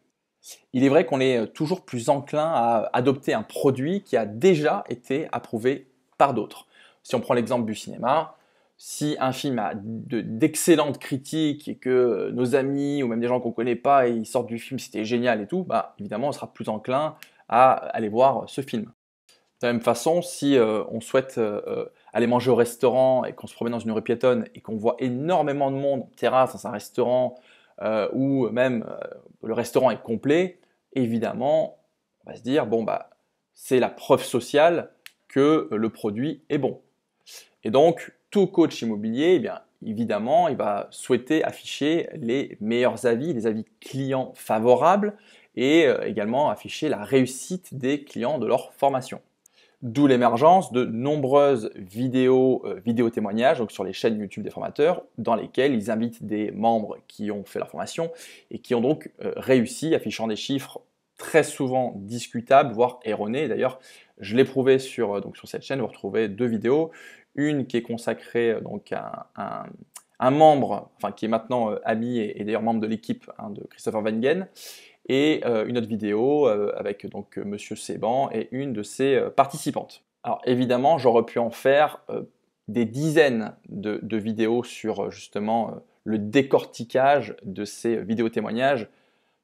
il est vrai qu'on est euh, toujours plus enclin à adopter un produit qui a déjà été approuvé par d'autres. Si on prend l'exemple du cinéma, si un film a d'excellentes critiques et que euh, nos amis ou même des gens qu'on ne connaît pas et ils sortent du film, c'était génial et tout, bah évidemment on sera plus enclin à aller voir ce film. De la même façon, si euh, on souhaite aller manger au restaurant et qu'on se promène dans une rue piétonne et qu'on voit énormément de monde en terrasse, dans un restaurant, euh, ou même euh, le restaurant est complet, évidemment, on va se dire, bon, bah, c'est la preuve sociale que le produit est bon. Et donc, tout coach immobilier, eh bien, évidemment, il va souhaiter afficher les meilleurs avis, les avis clients favorables, et euh, également afficher la réussite des clients de leur formation. D'où l'émergence de nombreuses vidéos, euh, vidéos témoignages donc sur les chaînes YouTube des formateurs, dans lesquelles ils invitent des membres qui ont fait leur formation et qui ont donc euh, réussi, affichant des chiffres très souvent discutables, voire erronés. D'ailleurs, je l'ai prouvé sur, euh, donc sur cette chaîne, vous retrouvez deux vidéos. Une qui est consacrée donc, à, un membre, enfin qui est maintenant ami et, d'ailleurs membre de l'équipe hein, de Christopher Van et euh, une autre vidéo euh, avec donc euh, Monsieur Séban et une de ses participantes. Alors évidemment, j'aurais pu en faire des dizaines de, vidéos sur justement le décortiquage de ces vidéos témoignages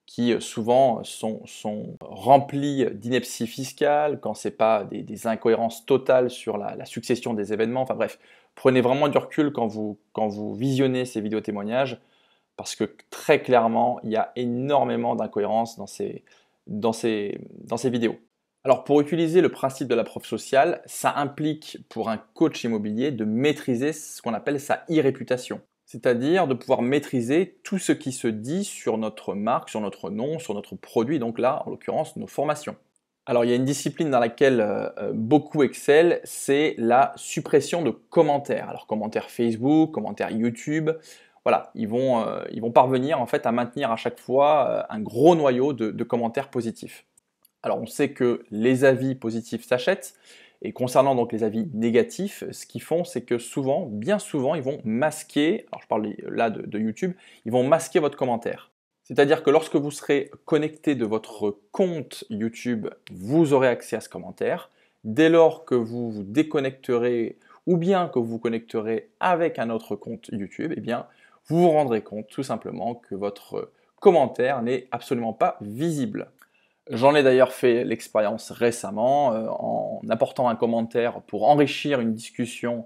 qui souvent sont, sont remplis d'inepties fiscales, quand ce pas des, incohérences totales sur la, la, succession des événements. Enfin bref, prenez vraiment du recul quand vous, quand vous visionnez ces vidéos témoignages parce que très clairement, il y a énormément d'incohérences dans ces, dans, dans ces vidéos. Alors pour utiliser le principe de la preuve sociale, ça implique pour un coach immobilier de maîtriser ce qu'on appelle sa e-réputation, c'est-à-dire de pouvoir maîtriser tout ce qui se dit sur notre marque, sur notre nom, sur notre produit, donc là en l'occurrence nos formations. Alors il y a une discipline dans laquelle euh, euh, beaucoup excellent, c'est la suppression de commentaires. Alors commentaires Facebook, commentaires YouTube, voilà, ils vont, euh, ils vont parvenir en fait à maintenir à chaque fois euh, un gros noyau de, commentaires positifs. Alors on sait que les avis positifs s'achètent, et concernant donc les avis négatifs, ce qu'ils font, c'est que souvent, bien souvent, ils vont masquer, alors je parle là de, de YouTube, ils vont masquer votre commentaire. C'est-à-dire que lorsque vous serez connecté de votre compte YouTube, vous aurez accès à ce commentaire. Dès lors que vous vous déconnecterez ou bien que vous vous connecterez avec un autre compte YouTube, eh bien, vous vous rendrez compte tout simplement que votre euh, commentaire n'est absolument pas visible. J'en ai d'ailleurs fait l'expérience récemment euh, en apportant un commentaire pour enrichir une discussion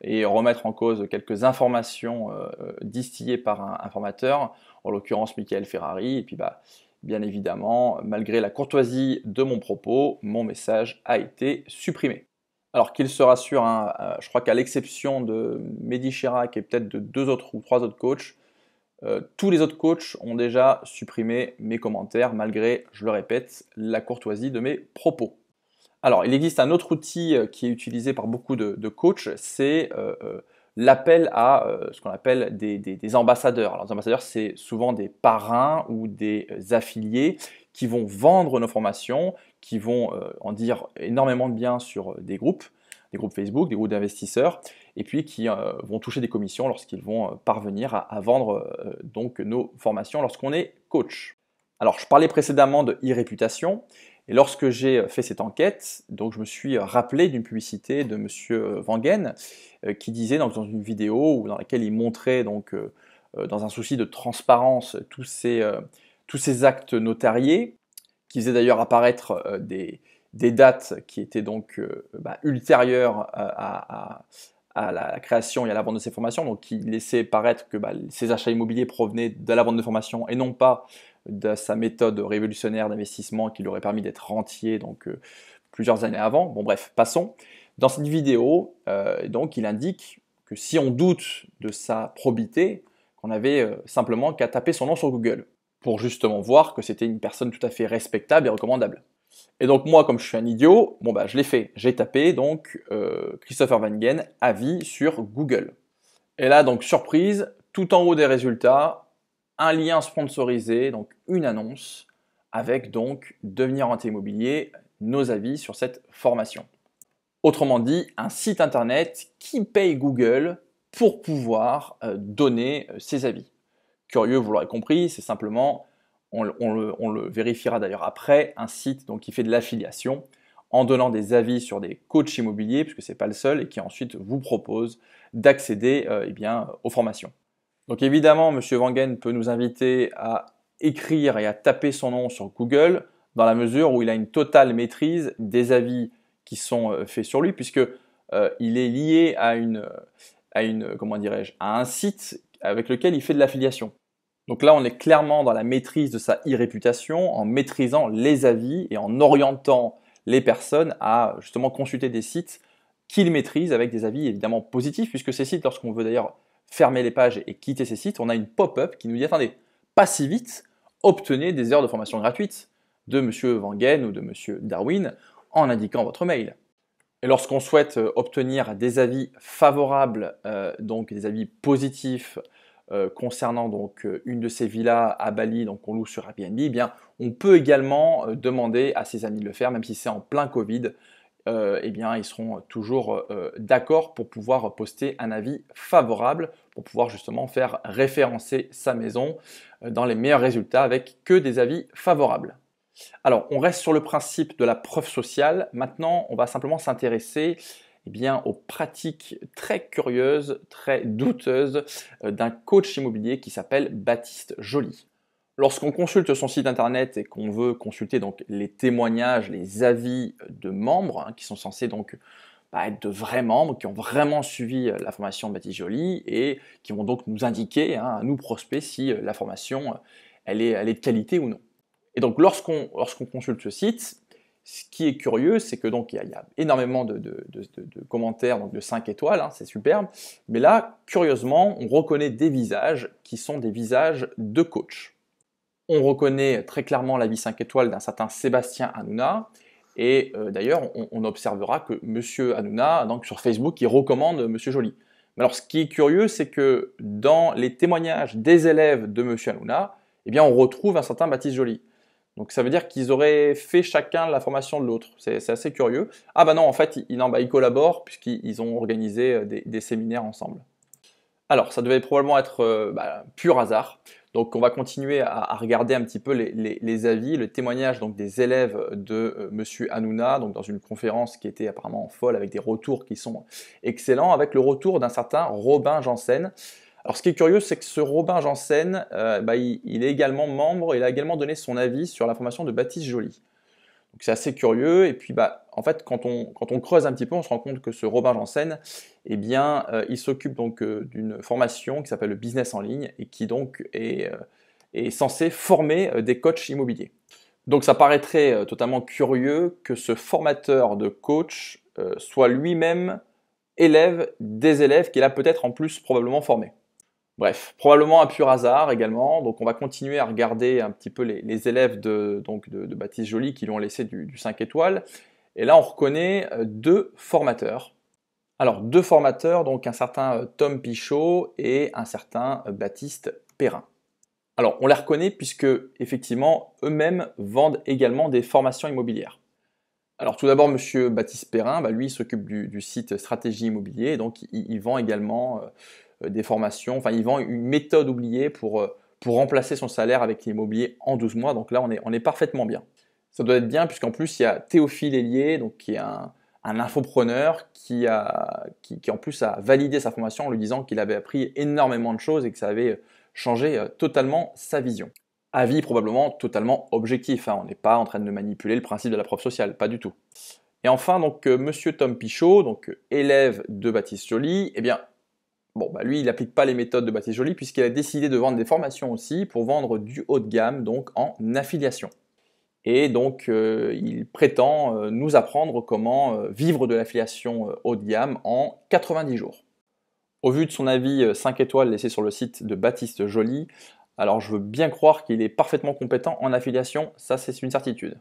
et remettre en cause quelques informations euh, distillées par un, informateur, en l'occurrence Michael Ferrari. Et puis bah, bien évidemment, malgré la courtoisie de mon propos, mon message a été supprimé. Alors qu'il se rassure, hein, euh, je crois qu'à l'exception de Mehdi Chirac et peut-être de deux autres ou trois autres coachs, euh, tous les autres coachs ont déjà supprimé mes commentaires malgré, je le répète, la courtoisie de mes propos. Alors, il existe un autre outil euh, qui est utilisé par beaucoup de, coachs, c'est l'appel à ce qu'on appelle des, des, ambassadeurs. Alors, les ambassadeurs, c'est souvent des parrains ou des affiliés qui vont vendre nos formations, qui vont euh, en dire énormément de bien sur euh, des groupes, des groupes Facebook, des groupes d'investisseurs, et puis qui euh, vont toucher des commissions lorsqu'ils vont parvenir à, vendre donc nos formations lorsqu'on est coach. Alors je parlais précédemment de e-réputation. Et lorsque j'ai fait cette enquête, donc je me suis rappelé d'une publicité de M. Vangen qui disait dans une vidéo dans laquelle il montrait donc dans un souci de transparence tous ces, tous ces actes notariés, qui faisaient d'ailleurs apparaître euh, des, dates qui étaient donc euh, bah, ultérieures euh, à, la création et à la vente de ces formations, donc qui laissaient paraître que bah, ces achats immobiliers provenaient de la vente de formation et non pas de sa méthode révolutionnaire d'investissement qui lui aurait permis d'être rentier donc plusieurs années avant. Bon bref, passons. Dans cette vidéo, donc il indique que si on doute de sa probité, qu'on avait simplement qu'à taper son nom sur Google pour justement voir que c'était une personne tout à fait respectable et recommandable. Et donc moi, comme je suis un idiot, bon bah je l'ai fait. J'ai tapé donc euh, Christopher Van avis sur Google. Et là donc surprise, tout en haut des résultats, un lien sponsorisé, donc une annonce avec donc devenir rentier immobilier, nos avis sur cette formation. Autrement dit, un site internet qui paye Google pour pouvoir euh, donner euh, ses avis curieux, vous l'aurez compris, c'est simplement, on, le, vérifiera d'ailleurs après, un site donc, qui fait de l'affiliation en donnant des avis sur des coachs immobiliers, puisque ce n'est pas le seul, et qui ensuite vous propose d'accéder euh, eh aux formations. Donc évidemment, M. Wangen peut nous inviter à écrire et à taper son nom sur Google, dans la mesure où il a une totale maîtrise des avis qui sont euh, faits sur lui, puisque euh, il est lié à une, à une comment dirais-je, à un site avec lequel il fait de l'affiliation. Donc là, on est clairement dans la maîtrise de sa e-réputation en maîtrisant les avis et en orientant les personnes à justement consulter des sites qu'ils maîtrisent avec des avis évidemment positifs, puisque ces sites, lorsqu'on veut d'ailleurs fermer les pages et quitter ces sites, on a une pop-up qui nous dit attendez, pas si vite, obtenez des heures de formation gratuites de M. Wangen ou de M. Darwin en indiquant votre mail. Et lorsqu'on souhaite euh, obtenir des avis favorables, euh, donc des avis positifs euh, concernant donc euh, une de ces villas à Bali, donc on loue sur Airbnb, eh bien on peut également euh, demander à ses amis de le faire, même si c'est en plein Covid. Euh, eh bien, ils seront toujours d'accord pour pouvoir poster un avis favorable, pour pouvoir justement faire référencer sa maison dans les meilleurs résultats avec que des avis favorables. Alors, on reste sur le principe de la preuve sociale. Maintenant, on va simplement s'intéresser eh bien, aux pratiques très curieuses, très douteuses euh, d'un coach immobilier qui s'appelle Baptiste Joly. Lorsqu'on consulte son site internet et qu'on veut consulter donc les témoignages, les avis de membres hein, qui sont censés donc bah, être de vrais membres qui ont vraiment suivi euh, la formation de Baptiste Joly et qui vont donc nous indiquer, hein, à nous prospects, si euh, la formation elle est, elle est de qualité ou non. Et donc lorsqu'on lorsqu'on consulte ce site, ce qui est curieux, c'est que donc il y, a énormément de, commentaires, de 5 étoiles, hein, c'est superbe. Mais là, curieusement, on reconnaît des visages qui sont des visages de coach. On reconnaît très clairement la vie 5 étoiles d'un certain Sébastien Hanouna. Et euh, d'ailleurs, on, observera que Monsieur Hanouna, donc sur Facebook, il recommande Monsieur Joly. Mais alors, ce qui est curieux, c'est que dans les témoignages des élèves de Monsieur Hanouna, eh bien, on retrouve un certain Baptiste Joly. Donc ça veut dire qu'ils auraient fait chacun la formation de l'autre. C'est assez curieux. Ah bah non, en fait, ils, bah, collaborent puisqu'ils ont organisé euh, des, séminaires ensemble. Alors, ça devait probablement être euh, bah, pur hasard. Donc on va continuer à, regarder un petit peu les, avis, le témoignage donc, des élèves de M. Euh, Monsieur Hanouna, donc dans une conférence qui était apparemment folle avec des retours qui sont excellents, avec le retour d'un certain Robin Janssen. Alors, ce qui est curieux, c'est que ce Robin Janssen, euh, bah, il, est également membre, il a également donné son avis sur la formation de Baptiste Joly. Donc, c'est assez curieux. Et puis, bah, en fait, quand on, creuse un petit peu, on se rend compte que ce Robin Janssen, eh bien, euh, il s'occupe donc euh, d'une formation qui s'appelle le business en ligne et qui donc est, est censé former des coachs immobiliers. Donc, ça paraîtrait totalement curieux que ce formateur de coach soit lui-même élève des élèves qu'il a peut-être en plus probablement formés. Bref, probablement un pur hasard également. Donc on va continuer à regarder un petit peu les, élèves de, donc de, Baptiste Joly qui lui ont laissé du, 5 étoiles. Et là on reconnaît euh, deux formateurs. Alors deux formateurs, donc un certain euh, Tom Pichot et un certain euh, Baptiste Perrin. Alors on les reconnaît puisque effectivement eux-mêmes vendent également des formations immobilières. Alors tout d'abord, Monsieur Baptiste Perrin, bah, lui, il s'occupe du, site Stratégie Immobilier, donc il, vend également euh, des formations. Enfin, il vend une méthode oubliée pour, euh, pour remplacer son salaire avec l'immobilier en 12 mois. Donc là, on est, on est parfaitement bien. Ça doit être bien, puisqu'en plus, il y a Théophile Hélier, donc, qui est un, un infopreneur qui, a, qui, en plus a validé sa formation en lui disant qu'il avait appris énormément de choses et que ça avait euh, changé totalement sa vision. Avis probablement totalement objectif, hein. on n'est pas en train de manipuler le principe de la preuve sociale, pas du tout. Et enfin, donc, monsieur Tom Pichot, donc élève de Baptiste Joly, eh bien, Bon, bah, lui, il n'applique pas les méthodes de Baptiste Joly puisqu'il a décidé de vendre des formations aussi pour vendre du haut de gamme, donc en affiliation. Et donc, euh, il prétend euh, nous apprendre comment euh, vivre de l'affiliation haut de gamme en 90 jours. Au vu de son avis 5 étoiles laissé sur le site de Baptiste Joly, alors je veux bien croire qu'il est parfaitement compétent en affiliation, ça c'est une certitude.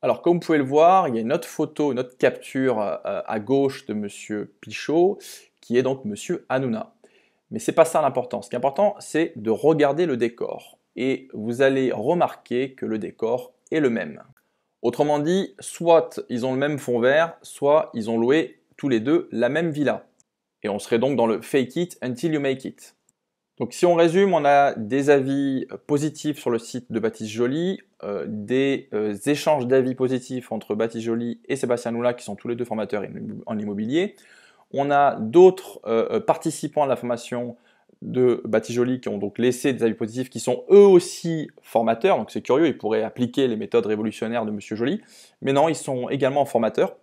Alors comme vous pouvez le voir, il y a une autre photo, une autre capture à gauche de Monsieur Pichot qui est donc Monsieur Hanouna. Mais ce c'est pas ça l'important. Ce qui est important, c'est de regarder le décor. Et vous allez remarquer que le décor est le même. Autrement dit, soit ils ont le même fond vert, soit ils ont loué tous les deux la même villa. Et on serait donc dans le fake it until you make it. Donc si on résume, on a des avis positifs sur le site de Baptiste Joly, euh, des euh, échanges d'avis positifs entre Baptiste Joly et Sébastien Noula, qui sont tous les deux formateurs en immobilier. On a d'autres euh, euh, participants à la formation de Batijoli qui ont donc laissé des avis positifs qui sont eux aussi formateurs. Donc c'est curieux, ils pourraient appliquer les méthodes révolutionnaires de M. Joli. Mais non, ils sont également formateurs.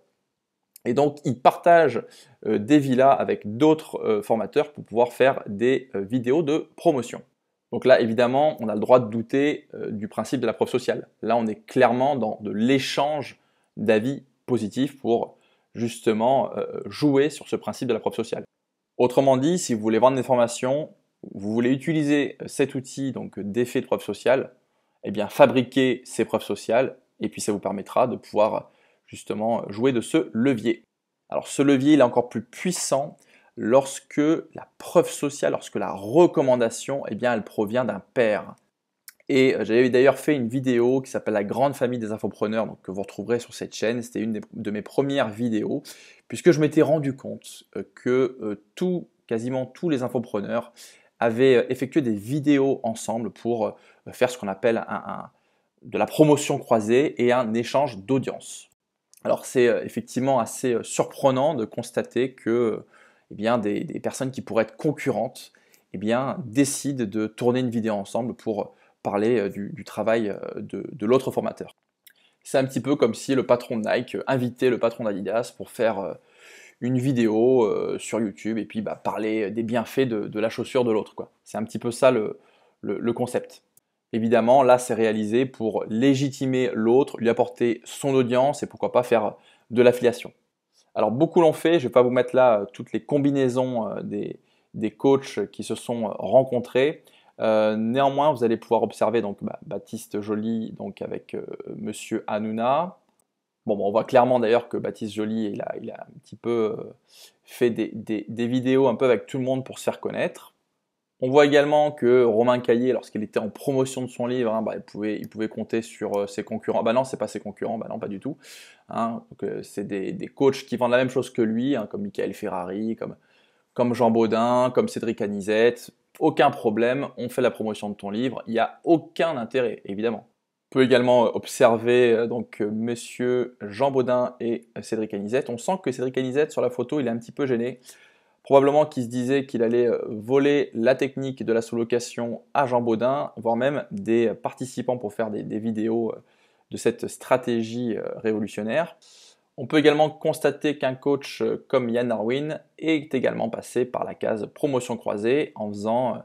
Et donc, ils partagent euh, des villas avec d'autres formateurs pour pouvoir faire des vidéos de promotion. Donc là, évidemment, on a le droit de douter du principe de la preuve sociale. Là, on est clairement dans de l'échange d'avis positifs pour justement euh, jouer sur ce principe de la preuve sociale. Autrement dit, si vous voulez vendre des formations, vous voulez utiliser cet outil donc d'effet de preuve sociale, eh bien fabriquez ces preuves sociales et puis ça vous permettra de pouvoir justement jouer de ce levier. Alors ce levier il est encore plus puissant lorsque la preuve sociale, lorsque la recommandation, eh bien elle provient d'un père. Et euh, j'avais d'ailleurs fait une vidéo qui s'appelle La grande famille des infopreneurs, donc que vous retrouverez sur cette chaîne. C'était une de mes premières vidéos, puisque je m'étais rendu compte euh, que euh, quasiment tous les infopreneurs avaient effectué des vidéos ensemble pour faire ce qu'on appelle de la promotion croisée et un échange d'audience. Alors c'est effectivement assez surprenant de constater que eh bien, des, personnes qui pourraient être concurrentes eh bien, décident de tourner une vidéo ensemble pour parler euh, du, travail euh, de, l'autre formateur. C'est un petit peu comme si le patron de Nike euh, invitait le patron d'Adidas pour faire une vidéo sur YouTube et puis bah, parler des bienfaits de, la chaussure de l'autre. C'est un petit peu ça le, concept. Évidemment, là, c'est réalisé pour légitimer l'autre, lui apporter son audience et pourquoi pas faire de l'affiliation. Alors, beaucoup l'ont fait. Je ne vais pas vous mettre là toutes les combinaisons des, des coachs qui se sont rencontrés. Euh, néanmoins, vous allez pouvoir observer donc bah, Baptiste Joly donc avec euh, Monsieur Hanouna. Bon, on voit clairement d'ailleurs que Baptiste Joly, il a, un petit peu euh, fait des, vidéos un peu avec tout le monde pour se faire connaître. On voit également que Romain Caillé, lorsqu'il était en promotion de son livre, hein, bah, il, pouvait, il, pouvait, compter sur ses concurrents. Bah non, c'est pas ses concurrents, bah, non, pas du tout. Hein. C'est des, des, coachs qui vendent la même chose que lui, hein, comme Michael Ferrari, comme, comme Jean Baudin, comme Cédric Anisette, aucun problème, on fait la promotion de ton livre, il n'y a aucun intérêt, évidemment. On peut également observer euh, donc euh, Monsieur Jean Baudin et euh, Cédric Anisette. On sent que Cédric Anisette sur la photo, il est un petit peu gêné. Probablement qu'il se disait qu'il allait voler la technique de la sous-location à Jean Baudin, voire même des participants pour faire des vidéos de cette stratégie révolutionnaire. On peut également constater qu'un coach euh, comme Yann Arwin est également passé par la case promotion croisée en faisant euh,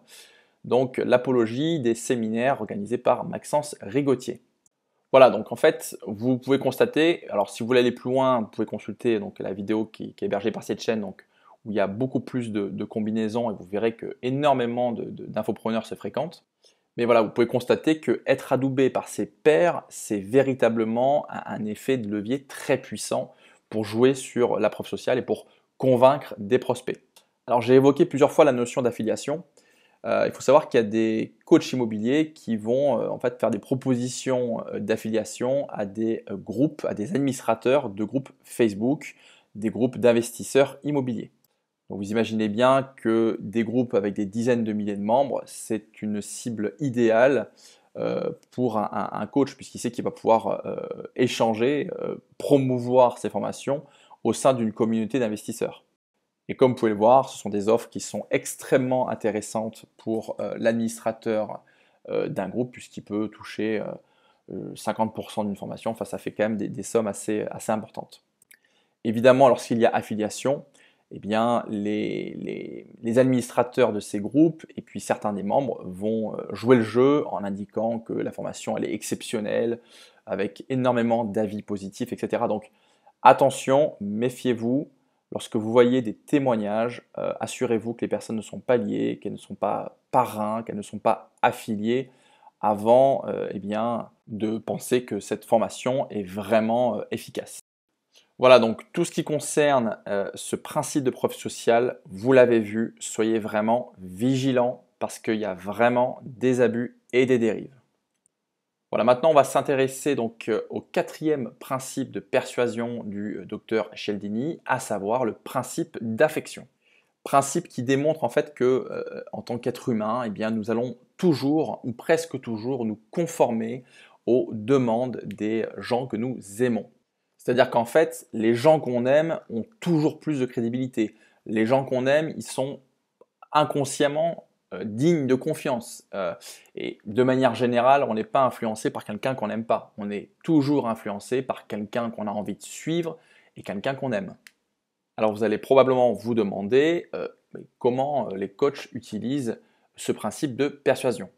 donc l'apologie des séminaires organisés par Maxence Rigotier. Voilà, donc en fait, vous pouvez constater, alors si vous voulez aller plus loin, vous pouvez consulter donc, la vidéo qui, est hébergée par cette chaîne, donc, où il y a beaucoup plus de, combinaisons et vous verrez que énormément d'infopreneurs se fréquentent. Mais voilà, vous pouvez constater que être adoubé par ses pairs, c'est véritablement un effet de levier très puissant pour jouer sur la preuve sociale et pour convaincre des prospects. Alors j'ai évoqué plusieurs fois la notion d'affiliation. Euh, il faut savoir qu'il y a des coachs immobiliers qui vont euh, en fait faire des propositions euh, d'affiliation à des groupes, à des administrateurs de groupes Facebook, des groupes d'investisseurs immobiliers. Donc vous imaginez bien que des groupes avec des dizaines de milliers de membres, c'est une cible idéale euh, pour un, coach puisqu'il sait qu'il va pouvoir euh, échanger, euh, promouvoir ses formations au sein d'une communauté d'investisseurs. Et comme vous pouvez le voir, ce sont des offres qui sont extrêmement intéressantes pour l'administrateur d'un groupe puisqu'il peut toucher 50% d'une formation. Enfin, ça fait quand même des, sommes assez importantes. Évidemment, lorsqu'il y a affiliation, eh bien, les, les, administrateurs de ces groupes et puis certains des membres vont euh, jouer le jeu en indiquant que la formation elle est exceptionnelle, avec énormément d'avis positifs, etc. Donc attention, méfiez-vous. Lorsque vous voyez des témoignages, euh, assurez-vous que les personnes ne sont pas liées, qu'elles ne sont pas parrains, qu'elles ne sont pas affiliées avant euh, eh bien, de penser que cette formation est vraiment efficace. Voilà, donc tout ce qui concerne euh, ce principe de preuve sociale, vous l'avez vu, soyez vraiment vigilants parce qu'il y a vraiment des abus et des dérives. Voilà, maintenant on va s'intéresser donc euh, au quatrième principe de persuasion du euh, docteur Cialdini, à savoir le principe d'affection. Principe qui démontre en fait que en tant qu'être humain, eh bien, nous allons toujours ou presque toujours nous conformer aux demandes des gens que nous aimons. C'est-à-dire qu'en fait, les gens qu'on aime ont toujours plus de crédibilité. Les gens qu'on aime, ils sont inconsciemment euh, dignes de confiance. Euh, et de manière générale, on n'est pas influencé par quelqu'un qu'on n'aime pas. On est toujours influencé par quelqu'un qu'on a envie de suivre et quelqu'un qu'on aime. Alors vous allez probablement vous demander euh, comment les coachs utilisent ce principe de persuasion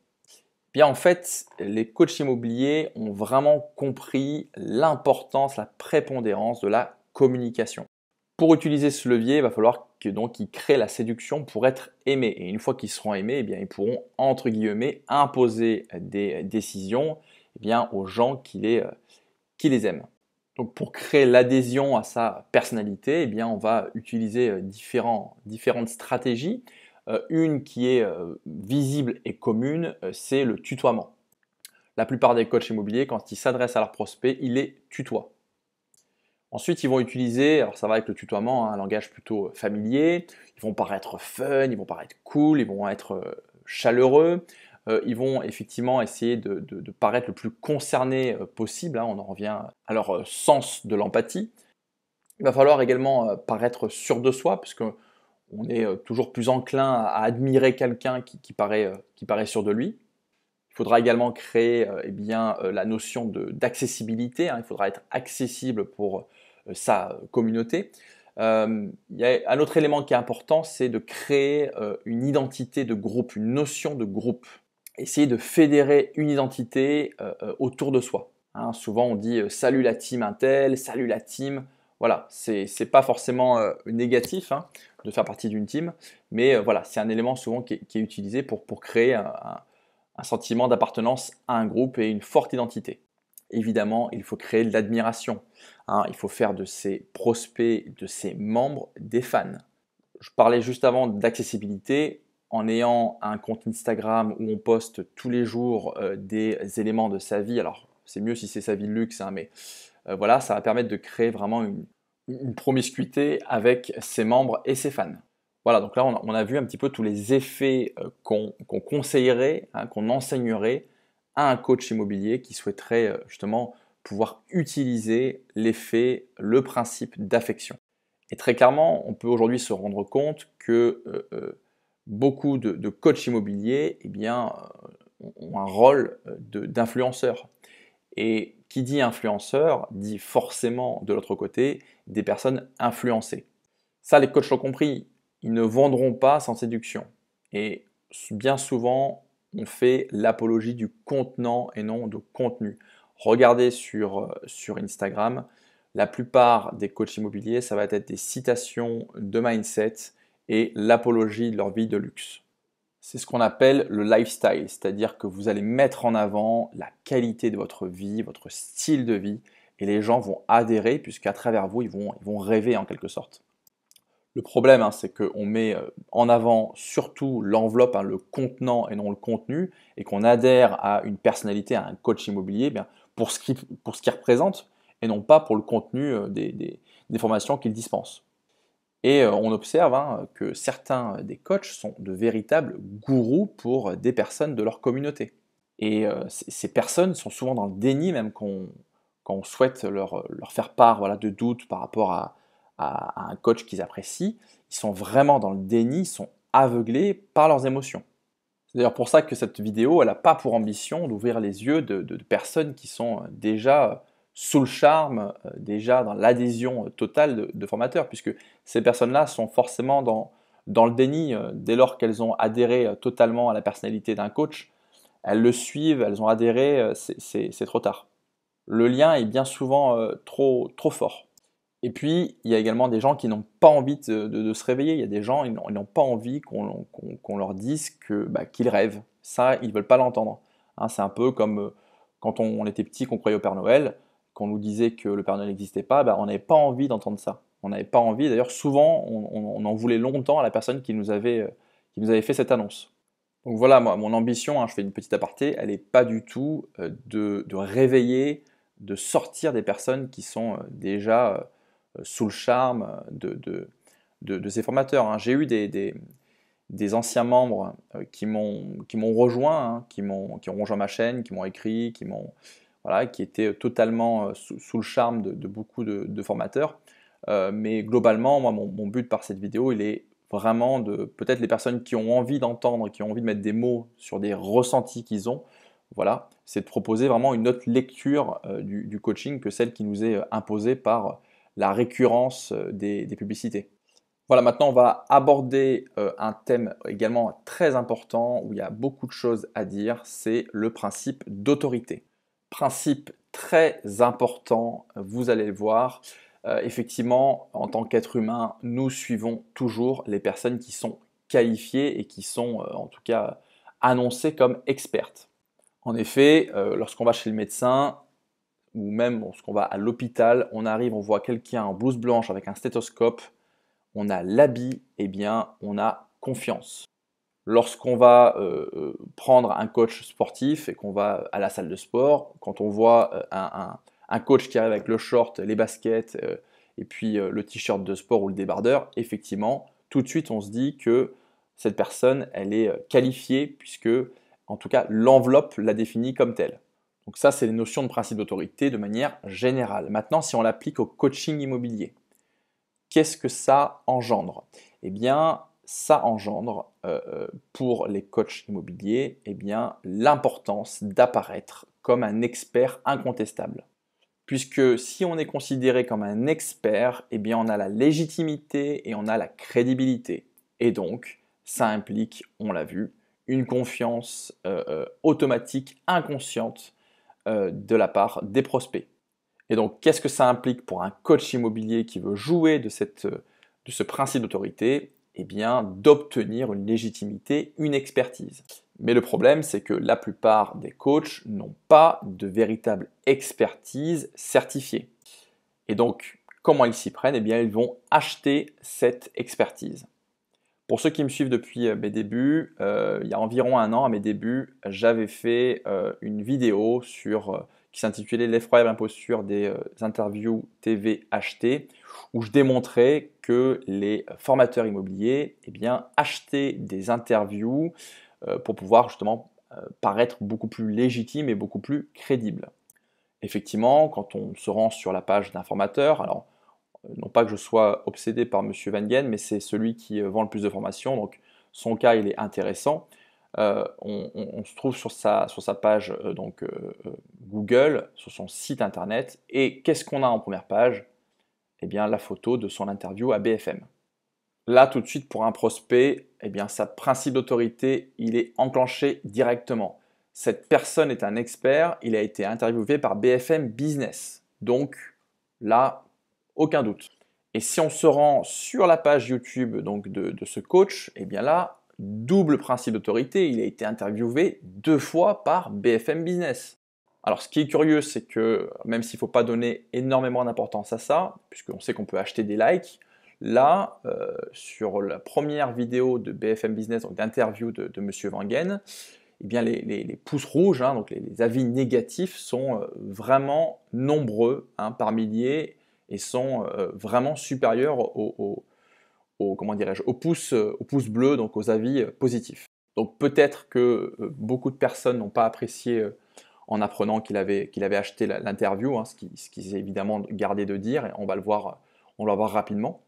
en fait, les coachs immobiliers ont vraiment compris l'importance, la prépondérance de la communication. Pour utiliser ce levier, il va falloir que donc ils créent la séduction pour être aimés. Et une fois qu'ils seront aimés, eh bien ils pourront entre guillemets imposer des décisions eh bien aux gens euh, qui les, aiment. Donc pour créer l'adhésion à sa personnalité, eh bien on va utiliser euh, différentes stratégies euh, une qui est euh, visible et commune, euh, c'est le tutoiement. La plupart des coachs immobiliers, quand ils s'adressent à leurs prospects, ils les tutoient. Ensuite, ils vont utiliser, alors ça va avec le tutoiement, hein, un langage plutôt familier, ils vont paraître fun, ils vont paraître cool, ils vont être chaleureux, ils vont effectivement essayer de, de paraître le plus concerné possible, hein, on en revient à leur sens de l'empathie. Il va falloir également paraître sûr de soi, puisque on est euh, toujours plus enclin à admirer quelqu'un euh, qui, paraît, sûr de lui. Il faudra également créer euh, eh la notion d'accessibilité. Hein. Il faudra être accessible pour sa communauté. un autre élément qui est important, c'est de créer une identité de groupe, une notion de groupe. Essayer de fédérer une identité autour de soi. Hein. souvent, on dit salut la team Intel, salut la team voilà, c'est pas forcément euh, négatif hein, de faire partie d'une team, mais euh, voilà, c'est un élément souvent qui est, utilisé pour, pour, créer un, sentiment d'appartenance à un groupe et une forte identité. Évidemment, il faut créer de l'admiration. Hein, il faut faire de ses prospects, de ses membres, des fans. Je parlais juste avant d'accessibilité en ayant un compte Instagram où on poste tous les jours euh, des éléments de sa vie. Alors, c'est mieux si c'est sa vie de luxe, hein, mais euh, voilà, ça va permettre de créer vraiment une, promiscuité avec ses membres et ses fans. Voilà, donc là, on a, vu un petit peu tous les effets euh, qu'on conseillerait, hein, qu'on enseignerait à un coach immobilier qui souhaiterait euh, justement pouvoir utiliser l'effet, le principe d'affection. Et très clairement, on peut aujourd'hui se rendre compte que beaucoup de, coachs immobiliers eh bien, ont un rôle d'influenceur. Et qui dit influenceur dit forcément de l'autre côté des personnes influencées. Ça, les coachs l'ont compris, ils ne vendront pas sans séduction. Et bien souvent, on fait l'apologie du contenant et non de contenu. Regardez sur, euh, sur Instagram, la plupart des coachs immobiliers, ça va être des citations de mindset et l'apologie de leur vie de luxe c'est ce qu'on appelle le lifestyle, c'est-à-dire que vous allez mettre en avant la qualité de votre vie, votre style de vie, et les gens vont adhérer puisqu'à travers vous, ils vont, ils vont rêver en quelque sorte. Le problème, hein, c'est qu'on met euh, en avant surtout l'enveloppe, hein, le contenant et non le contenu, et qu'on adhère à une personnalité, à un coach immobilier, eh bien, pour ce qu'il représente, et non pas pour le contenu euh, des, des formations qu'il dispense. Et euh, on observe hein, que certains euh, des coachs sont de véritables gourous pour euh, des personnes de leur communauté. Et ces personnes sont souvent dans le déni, même quand on, quand on souhaite leur, leur, faire part voilà, de doutes par rapport à, à, un coach qu'ils apprécient. Ils sont vraiment dans le déni, ils sont aveuglés par leurs émotions. C'est d'ailleurs pour ça que cette vidéo, elle n'a pas pour ambition d'ouvrir les yeux de, de, personnes qui sont déjà sous le charme, euh, déjà dans l'adhésion euh, totale de, formateurs, puisque ces personnes-là sont forcément dans, le déni euh, dès lors qu'elles ont adhéré totalement à la personnalité d'un coach. Elles le suivent, elles ont adhéré, c'est trop tard. Le lien est bien souvent trop, trop fort. Et puis, il y a également des gens qui n'ont pas envie de, se réveiller. Il y a des gens, ils n'ont pas envie qu'on leur dise bah, qu'ils rêvent. Ça, ils ne veulent pas l'entendre. Hein. c'est un peu comme quand on était petit, qu'on croyait au Père Noël qu'on nous disait que le Père Noël n'existait pas, bah, on n'avait pas envie d'entendre ça. On n'avait pas envie. D'ailleurs, souvent, on, en voulait longtemps à la personne qui nous avait, euh, qui nous avait fait cette annonce. Donc voilà, mon ambition, hein, je fais une petite aparté, elle n'est pas du tout euh, de, réveiller, de sortir des personnes qui sont euh, déjà sous le charme de, de, ces formateurs. Hein. J'ai eu des, anciens membres qui m'ont rejoint, hein, qui, m'ont qui ont rejoint ma chaîne, qui m'ont écrit, qui m'ont qui était euh, totalement euh, sous, le charme de, beaucoup de, formateurs. Euh, mais globalement, mon, but par cette vidéo, il est vraiment de peut-être les personnes qui ont envie d'entendre, qui ont envie de mettre des mots sur des ressentis qu'ils ont. Voilà, c'est de proposer vraiment une autre lecture du, coaching que celle qui nous est imposée par la récurrence des, publicités. Voilà, maintenant on va aborder un thème également très important où il y a beaucoup de choses à dire, c'est le principe d'autorité principe très important, vous allez le voir. Euh, effectivement, en tant qu'être humain, nous suivons toujours les personnes qui sont qualifiées et qui sont euh, en tout cas annoncées comme expertes. En effet, euh, lorsqu'on va chez le médecin ou même lorsqu'on va à l'hôpital, on arrive, on voit quelqu'un en blouse blanche avec un stéthoscope, on a l'habit, et eh bien on a confiance lorsqu'on va euh, euh, prendre un coach sportif et qu'on va à la salle de sport, quand on voit euh, un, coach qui arrive avec le short, les baskets et puis le t-shirt de sport ou le débardeur, effectivement, tout de suite on se dit que cette personne, elle est qualifiée puisque, en tout cas, l'enveloppe la définit comme telle. Donc ça, c'est les notions de principe d'autorité de manière générale. Maintenant, si on l'applique au coaching immobilier, qu'est-ce que ça engendre Eh bien, ça engendre euh, euh, pour les coachs immobiliers eh bien, l'importance d'apparaître comme un expert incontestable. Puisque si on est considéré comme un expert, eh bien, on a la légitimité et on a la crédibilité. Et donc, ça implique, on l'a vu, une confiance euh, automatique, inconsciente de la part des prospects. Et donc, qu'est-ce que ça implique pour un coach immobilier qui veut jouer de ce principe d'autorité eh bien, d'obtenir une légitimité, une expertise. Mais le problème, c'est que la plupart des coachs n'ont pas de véritable expertise certifiée. Et donc, comment ils s'y prennent Eh bien, ils vont acheter cette expertise. Pour ceux qui me suivent depuis euh, mes débuts, euh, il y a environ un an à mes débuts, j'avais fait euh, une vidéo sur qui s'intitulait L'effroyable imposture des euh, interviews TV achetées, où je démontrais que les formateurs immobiliers eh bien, achetaient des interviews euh, pour pouvoir justement euh, paraître beaucoup plus légitimes et beaucoup plus crédibles. Effectivement, quand on se rend sur la page d'un formateur, alors non pas que je sois obsédé par M. Van Gen, mais c'est celui qui vend le plus de formations, donc son cas il est intéressant. Euh, on, se trouve sur sa, page euh, donc, euh, Google, sur son site internet, et qu'est-ce qu'on a en première page Eh bien, la photo de son interview à BFM. Là, tout de suite, pour un prospect, eh bien, sa principe d'autorité, il est enclenché directement. Cette personne est un expert, il a été interviewé par BFM Business. Donc, là, aucun doute. Et si on se rend sur la page YouTube donc, de, de ce coach, eh bien là, double principe d'autorité, il a été interviewé deux fois par BFM Business. Alors ce qui est curieux, c'est que même s'il ne faut pas donner énormément d'importance à ça, puisqu'on sait qu'on peut acheter des likes, là, euh, sur la première vidéo de BFM Business, donc d'interview de, M. Monsieur Wangen, eh bien les, pouces rouges, hein, donc les, avis négatifs, sont euh, vraiment nombreux, hein, par milliers, et sont euh, vraiment supérieurs aux, au, comment dirais-je, euh, au pouce, bleu, donc aux avis euh, positifs. Donc peut-être que euh, beaucoup de personnes n'ont pas apprécié en apprenant qu'il avait, qu'il avait acheté l'interview, hein, ce qui, ce évidemment gardé de dire, et on va le voir, on va voir rapidement.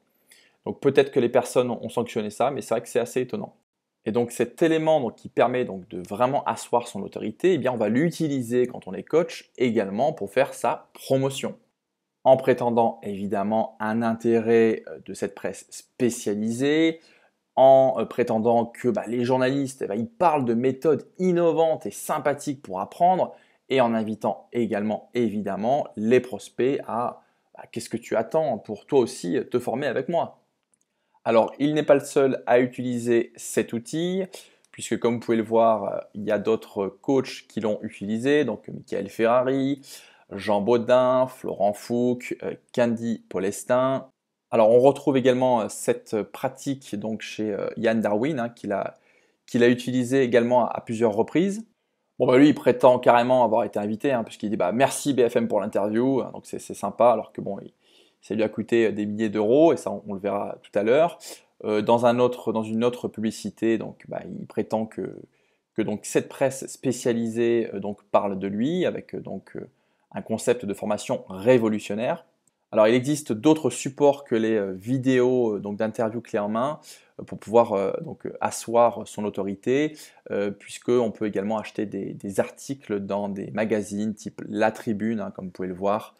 Donc peut-être que les personnes ont sanctionné ça, mais c'est vrai que c'est assez étonnant. Et donc cet élément qui permet donc de vraiment asseoir son autorité, eh bien on va l'utiliser quand on est coach également pour faire sa promotion en prétendant évidemment un intérêt euh, de cette presse spécialisée, en euh, prétendant que bah, les journalistes eh ben, ils parlent de méthodes innovantes et sympathiques pour apprendre, et en invitant également évidemment les prospects à bah, qu'est-ce que tu attends pour toi aussi te former avec moi. Alors il n'est pas le seul à utiliser cet outil puisque comme vous pouvez le voir, euh, il y a d'autres coachs qui l'ont utilisé, donc Michael Ferrari, Jean Baudin, Florent Fouque, euh, Candy Polestin. Alors on retrouve également euh, cette pratique donc chez Yann euh, Darwin, hein, qu'il a, utilisé également à, plusieurs reprises. Bon bah, lui il prétend carrément avoir été invité, hein, puisqu'il dit bah merci BFM pour l'interview, hein donc c'est sympa, alors que bon, ça lui a coûté des milliers d'euros, et ça on, le verra tout à l'heure. dans, un dans une autre publicité, donc bah, il prétend que, donc cette presse spécialisée donc parle de lui avec donc un concept de formation révolutionnaire. Alors il existe d'autres supports que les euh, vidéos euh, donc d'interview clés en main euh, pour pouvoir donc asseoir son autorité, puisque on peut également acheter des, articles dans des magazines type La Tribune, hein, comme vous pouvez le voir,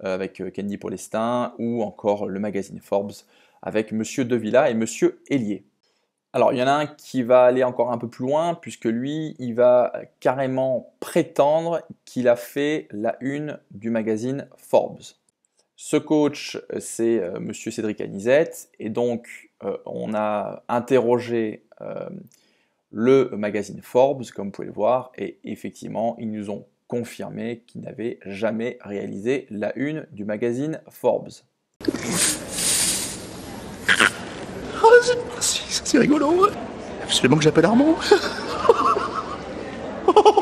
avec Candy Polestin, ou encore le magazine Forbes, avec Monsieur Devilla et Monsieur Hélier. Alors, il y en a un qui va aller encore un peu plus loin, puisque lui, il va carrément prétendre qu'il a fait la une du magazine Forbes. Ce coach, c'est M. Euh, Monsieur Cédric Anisette, et donc euh, on a interrogé euh, le magazine Forbes, comme vous pouvez le voir, et effectivement, ils nous ont confirmé qu'ils n'avaient jamais réalisé la une du magazine Forbes. c'est rigolo. Absolument que j'appelle Armand.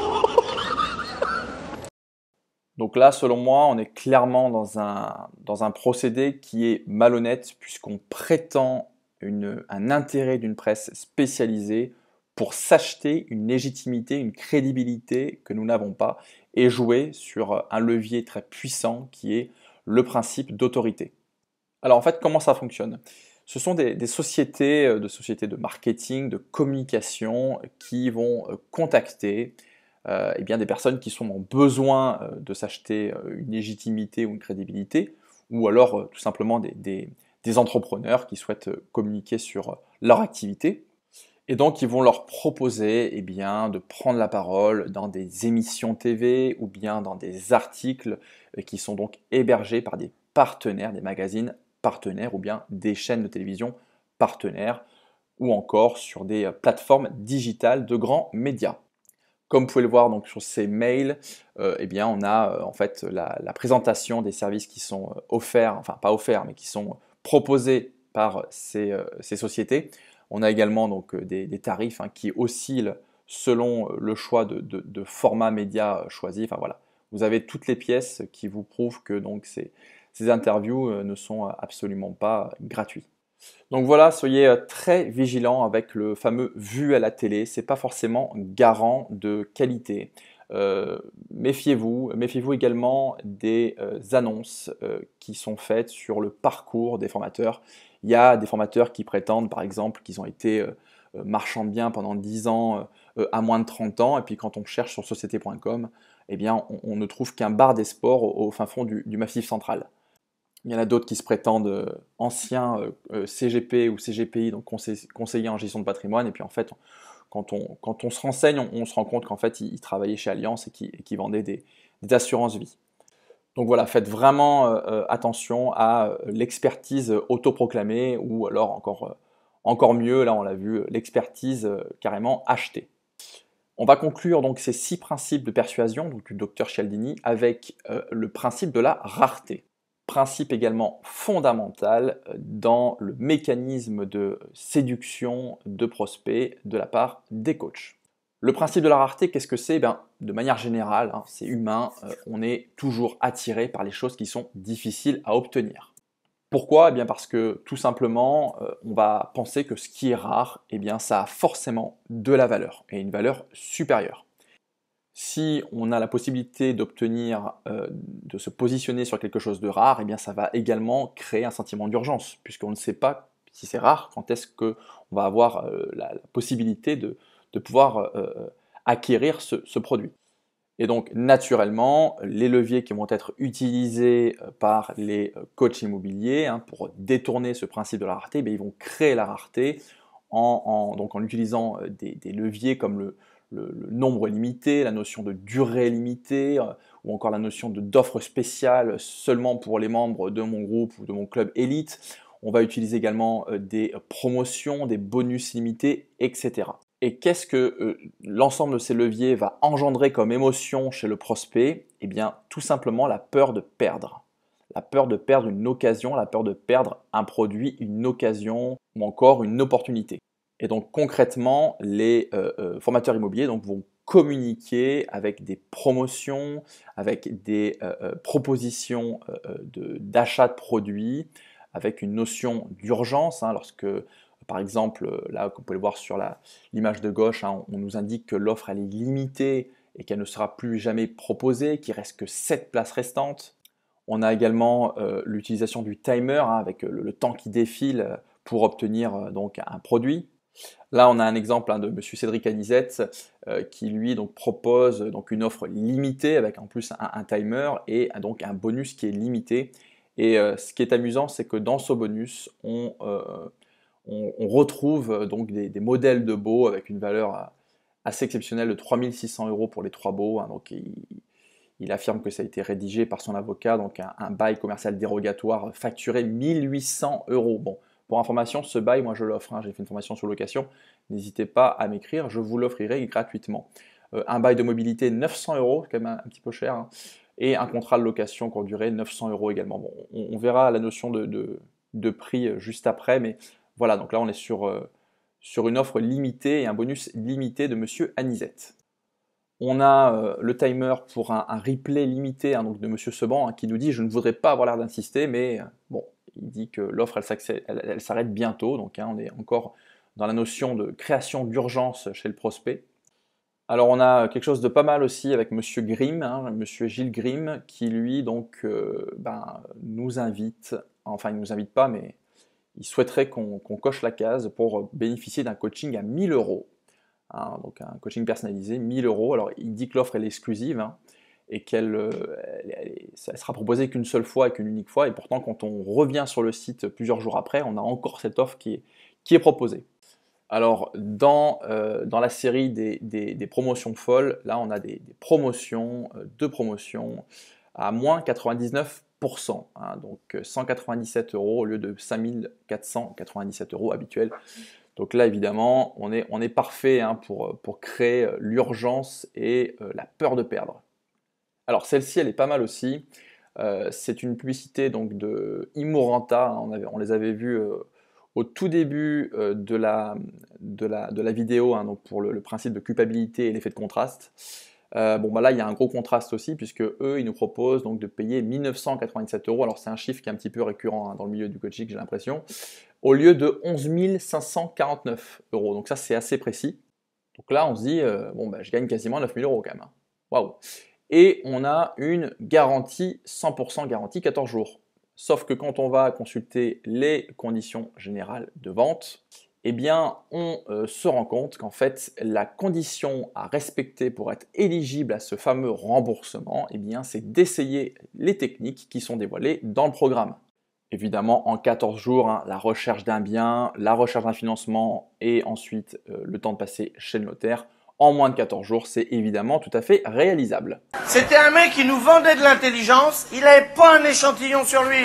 Donc là, selon moi, on est clairement dans un, procédé qui est malhonnête puisqu'on prétend un intérêt d'une presse spécialisée pour s'acheter une légitimité, une crédibilité que nous n'avons pas et jouer sur un levier très puissant qui est le principe d'autorité. Alors en fait, comment ça fonctionne ce sont des, sociétés, euh, de sociétés de marketing, de communication, euh, qui vont euh, contacter eh bien, des personnes qui sont en besoin de s'acheter une légitimité ou une crédibilité, ou alors tout simplement des, entrepreneurs qui souhaitent communiquer sur leur activité. Et donc, ils vont leur proposer eh bien, de prendre la parole dans des émissions TV ou bien dans des articles qui sont donc hébergés par des partenaires des magazines partenaires ou bien des chaînes de télévision partenaires ou encore sur des euh, plateformes digitales de grands médias. Comme vous pouvez le voir donc sur ces mails, euh, eh bien on a euh, en fait la, présentation des services qui sont offerts, enfin pas offerts, mais qui sont proposés par ces, sociétés. On a également donc des, tarifs hein, qui oscillent selon le choix de, format média choisi. Enfin voilà, vous avez toutes les pièces qui vous prouvent que donc c'est ces interviews euh, ne sont euh, absolument pas euh, gratuits. Donc voilà, soyez très vigilants avec le fameux vu à la télé, c'est pas forcément garant de qualité. méfiez-vous, méfiez-vous également des annonces qui sont faites sur le parcours des formateurs. Il y a des formateurs qui prétendent par exemple qu'ils ont été marchands de biens pendant 10 ans à moins de 30 ans et puis quand on cherche sur société.com, eh bien on, ne trouve qu'un bar des sports au, fin fond du massif central. Il y en a d'autres qui se prétendent euh, anciens euh, euh, CGP ou CGPI, donc conseillers en gestion de patrimoine. Et puis en fait, quand on, se renseigne, on, se rend compte qu'en fait, ils, travaillaient chez Alliance et qui vendaient des, assurances vie. Donc voilà, faites vraiment attention à l'expertise autoproclamée ou alors encore, encore mieux, là on l'a vu, l'expertise carrément achetée. On va conclure donc ces six principes de persuasion du docteur Cialdini avec le principe de la rareté principe également fondamental euh, dans le mécanisme de séduction de prospects de la part des coachs. Le principe de la rareté, qu'est-ce que c'est ben, De manière générale, hein, c'est humain, euh, on est toujours attiré par les choses qui sont difficiles à obtenir. Pourquoi eh bien Parce que tout simplement, euh, on va penser que ce qui est rare, eh bien, ça a forcément de la valeur, et une valeur supérieure si on a la possibilité d'obtenir, euh, de se positionner sur quelque chose de rare, eh bien ça va également créer un sentiment d'urgence, puisqu'on ne sait pas si c'est rare, quand est-ce qu'on va avoir euh, la, possibilité de, pouvoir euh, acquérir ce, produit. Et donc naturellement, les leviers qui vont être utilisés par les coachs immobiliers hein, pour détourner ce principe de la rareté, eh ils vont créer la rareté en, donc en utilisant des leviers comme le, le, nombre limité, la notion de durée limitée, euh, ou encore la notion d'offre spéciale seulement pour les membres de mon groupe ou de mon club élite. On va utiliser également euh, des promotions, des bonus limités, etc. Et qu'est-ce que euh, l'ensemble de ces leviers va engendrer comme émotion chez le prospect Eh bien, tout simplement la peur de perdre. La peur de perdre une occasion, la peur de perdre un produit, une occasion ou encore une opportunité. Et donc concrètement, les euh, euh, formateurs immobiliers donc, vont communiquer avec des promotions, avec des euh, propositions d'achat de, produits, avec une notion d'urgence. Hein, lorsque, par exemple, là, comme vous pouvez le voir sur l'image de gauche, hein, on, nous indique que l'offre est limitée et qu'elle ne sera plus jamais proposée, qu'il reste que 7 places restantes. On a également l'utilisation du timer hein, avec le, temps qui défile pour obtenir donc un produit. Là, on a un exemple hein, de M. Cédric Anisette euh, qui lui propose donc une offre limitée avec en plus un, timer et donc un bonus qui est limité. Et euh, ce qui est amusant, c'est que dans ce bonus, on, euh, retrouve donc des, modèles de beaux avec une valeur assez exceptionnelle de 3600 euros pour les trois beaux. Hein. donc il, affirme que ça a été rédigé par son avocat, donc un, bail commercial dérogatoire facturé 1800 euros. Bon pour information, ce bail, moi je l'offre. Hein. J'ai fait une formation sur location. N'hésitez pas à m'écrire, je vous l'offrirai gratuitement. Euh, un bail de mobilité 900 euros, quand même un, petit peu cher. Hein. Et un contrat de location courte durée 900 euros également. Bon, on, verra la notion de, prix euh, juste après, mais voilà. Donc là, on est sur, euh, sur une offre limitée et un bonus limité de Monsieur Anisette. On a euh, le timer pour un, replay limité hein, donc de Monsieur Seban hein, qui nous dit je ne voudrais pas avoir l'air d'insister, mais euh, bon, il dit que l'offre elle, s'arrête bientôt, donc hein, on est encore dans la notion de création d'urgence chez le prospect. Alors on a quelque chose de pas mal aussi avec Monsieur Grimm, Monsieur Gilles Grimm, qui lui donc euh, ben, nous invite, enfin il ne nous invite pas, mais il souhaiterait qu'on coche la case pour bénéficier d'un coaching à 1000 euros. Hein, donc un coaching personnalisé, 1000 euros. Alors il dit que l'offre est exclusive hein, et qu'elle euh, sera proposée qu'une seule fois et qu'une unique fois. Et pourtant, quand on revient sur le site plusieurs jours après, on a encore cette offre qui est, qui est proposée. Alors, dans, euh, dans la série des, promotions folles, là, on a des, promotions, euh, deux promotions à moins 99%. Hein. donc, 197 euros au lieu de 5497 euros habituels donc là, évidemment, on est, on est parfait hein, pour, pour, créer euh, l'urgence et euh, la peur de perdre. Alors celle-ci, elle est pas mal aussi. Euh, c'est une publicité donc de Immoranta. Hein, on, les avait vus au tout début de la, de, la, vidéo hein, donc pour le, principe de culpabilité et l'effet de contraste. bon, bah là, il y a un gros contraste aussi, puisque eux, ils nous proposent donc de payer 1997 euros. Alors, c'est un chiffre qui est un petit peu récurrent dans le milieu du coaching, j'ai l'impression au lieu de 11 549 euros. Donc ça, c'est assez précis. Donc là, on se dit, euh, bon, bah, je gagne quasiment 9 000 euros quand même. Hein. Waouh Et on a une garantie, 100% garantie, 14 jours. Sauf que quand on va consulter les conditions générales de vente, eh bien, on euh, se rend compte qu'en fait, la condition à respecter pour être éligible à ce fameux remboursement, eh bien, c'est d'essayer les techniques qui sont dévoilées dans le programme évidemment en 14 jours, hein, la recherche d'un bien, la recherche d'un financement et ensuite euh, le temps de passer chez le notaire. En moins de 14 jours, c'est évidemment tout à fait réalisable. C'était un mec qui nous vendait de l'intelligence, il n'avait pas un échantillon sur lui.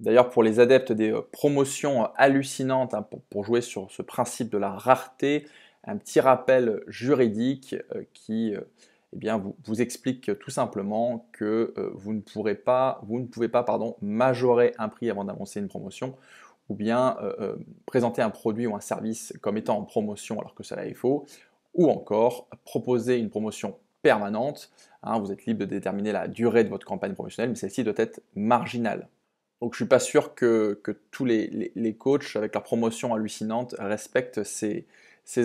D'ailleurs, pour les adeptes des euh, promotions euh, hallucinantes, hein, pour, jouer sur ce principe de la rareté, un petit rappel juridique qui... Eh bien, vous, vous, explique tout simplement que euh, vous ne pouvez pas, majorer un prix avant d'avancer une promotion ou bien euh, euh, présenter un produit ou un service comme étant en promotion alors que cela est faux, ou encore proposer une promotion permanente. Hein, vous êtes libre de déterminer la durée de votre campagne promotionnelle, mais celle-ci doit être marginale. Donc je ne suis pas sûr que, tous les, coachs, avec leur promotion hallucinante, respectent ces,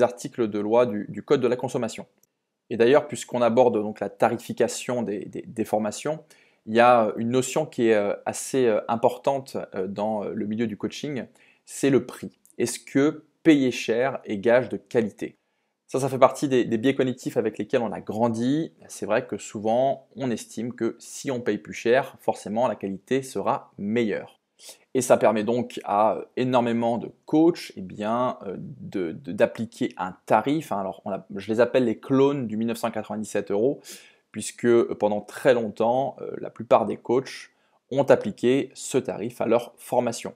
articles de loi du Code de la consommation. Et d'ailleurs, puisqu'on aborde donc la tarification des, formations, il y a euh, une notion qui est euh, assez euh, importante dans le milieu du coaching, c'est le prix. Est-ce que payer cher est gage de qualité Ça, ça fait partie des, des, biais cognitifs avec lesquels on a grandi. C'est vrai que souvent, on estime que si on paye plus cher, forcément, la qualité sera meilleure. Et ça permet donc à euh, énormément de coachs et eh bien, euh, de, d'appliquer un tarif. Hein, alors, je les appelle les clones du 1997 euros, puisque euh, pendant très longtemps, la plupart des coachs ont appliqué ce tarif à leur formation.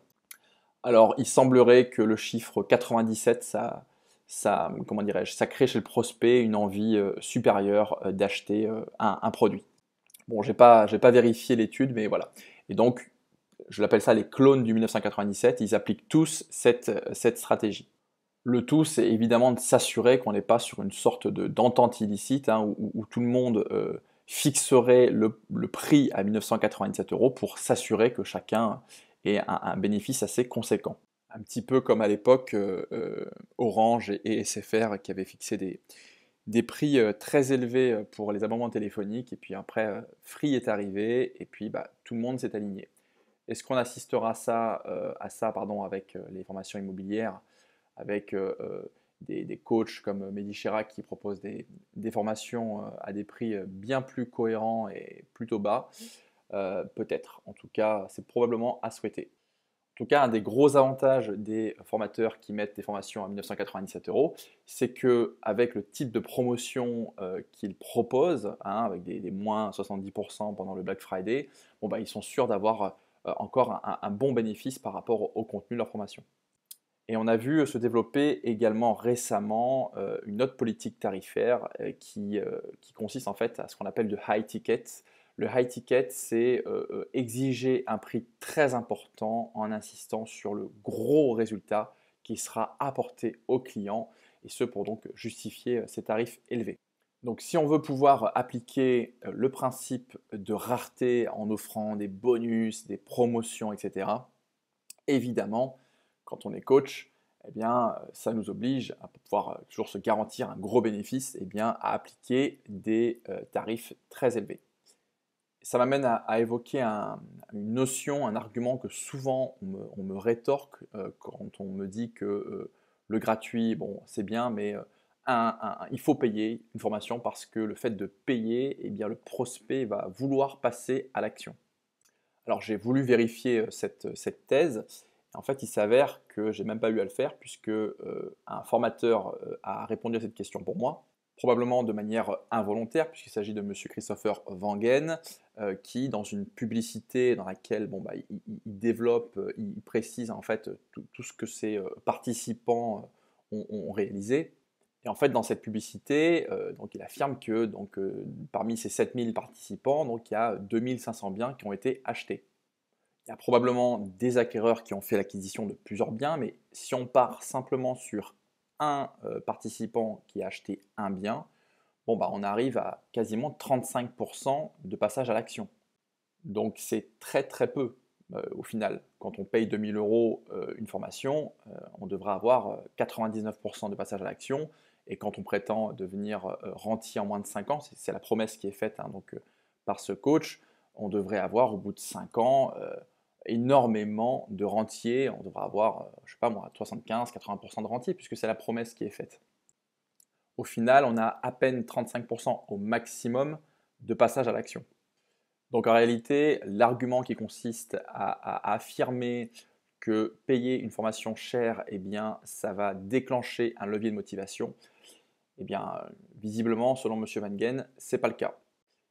Alors, il semblerait que le chiffre 97, ça, ça, comment dirais-je, ça crée chez le prospect une envie supérieure d'acheter un, un, produit. Bon, j'ai pas, pas vérifié l'étude, mais voilà. Et donc, je l'appelle ça les clones du 1997, ils appliquent tous cette, stratégie. Le tout, c'est évidemment de s'assurer qu'on n'est pas sur une sorte d'entente illicite hein, où, tout le monde euh, fixerait le, prix à 1997 euros pour s'assurer que chacun ait un, bénéfice assez conséquent. Un petit peu comme à l'époque euh, euh, Orange et, SFR qui avaient fixé des, prix très élevés pour les abonnements téléphoniques et puis après Free est arrivé et puis bah, tout le monde s'est aligné. Est-ce qu'on assistera à ça, euh, à ça pardon, avec euh, les formations immobilières, avec euh, des, coachs comme Mehdi Chirac qui proposent des, formations à des prix bien plus cohérents et plutôt bas Peut-être, en tout cas, c'est probablement à souhaiter. En tout cas, un des gros avantages des formateurs qui mettent des formations à 1997 euros, c'est que avec le type de promotion qu'ils proposent, hein, avec des, moins 70% pendant le Black Friday, bon, bah, ils sont sûrs d'avoir euh, encore un, bon bénéfice par rapport au contenu de leur formation. Et on a vu euh, se développer également récemment euh, une autre politique tarifaire qui, qui, consiste en fait à ce qu'on appelle de high ticket. Le high ticket, c'est exiger un prix très important en insistant sur le gros résultat qui sera apporté au client, et ce pour donc justifier ces tarifs élevés. Donc si on veut pouvoir appliquer euh, le principe de rareté en offrant des bonus, des promotions, etc., évidemment, quand on est coach, eh bien, euh, ça nous oblige à pouvoir euh, toujours se garantir un gros bénéfice, eh bien, à appliquer des tarifs très élevés. Ça m'amène à, évoquer une notion, un argument que souvent on me, rétorque quand on me dit que le gratuit, bon, c'est bien, mais il faut payer une formation parce que le fait de payer, eh bien, le prospect va vouloir passer à l'action. Alors j'ai voulu vérifier euh, euh, cette, thèse. En fait, il s'avère que j'ai même pas eu à le faire puisque euh, un formateur a répondu à cette question pour moi, probablement de manière involontaire puisqu'il s'agit de M. Christopher Wangen qui, dans une publicité dans laquelle bon, bah, il, développe, il précise en fait tout, ce que ses participants ont réalisé, et en fait, dans cette publicité, euh, donc, il affirme que euh, parmi ces 7000 participants, donc, il y a 2500 biens qui ont été achetés. Il y a probablement des acquéreurs qui ont fait l'acquisition de plusieurs biens, mais si on part simplement sur un euh, participant qui a acheté un bien, bon, bah, on arrive à quasiment 35% de passage à l'action. Donc c'est très très peu au final. Quand on paye 2000 euros une formation, on devra avoir 99% de passage à l'action. Et quand on prétend devenir euh, rentier en moins de 5 ans, c'est la promesse qui est faite hein. donc, euh, par ce coach, on devrait avoir au bout de 5 ans euh, énormément de rentiers. On devrait avoir, je sais pas moi, 75-80% de rentiers, puisque c'est la promesse qui est faite. Au final, on a à peine 35% au maximum de passage à l'action. Donc en réalité, l'argument qui consiste à, à, affirmer que payer une formation chère, eh bien, ça va déclencher un levier de motivation, eh bien, euh, visiblement, selon M. Van Gen, ce n'est pas le cas.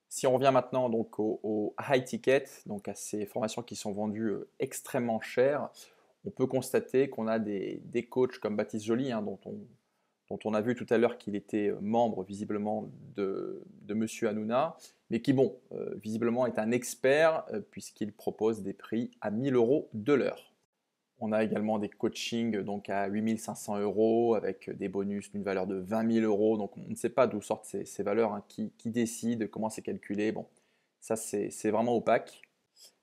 Si on revient maintenant donc au, high ticket, donc à ces formations qui sont vendues euh, extrêmement chères, on peut constater qu'on a des, coachs comme Baptiste Joly, hein, dont, on, dont, on, a vu tout à l'heure qu'il était euh, membre visiblement de, M. Hanouna, mais qui, bon, visiblement est un expert puisqu'il propose des prix à 1000 euros de l'heure. On a également des coachings donc à 8500 euros avec des bonus d'une valeur de 20 000 euros. Donc on ne sait pas d'où sortent ces, valeurs, hein. qui, décide, comment c'est calculé. Bon, ça c'est vraiment opaque.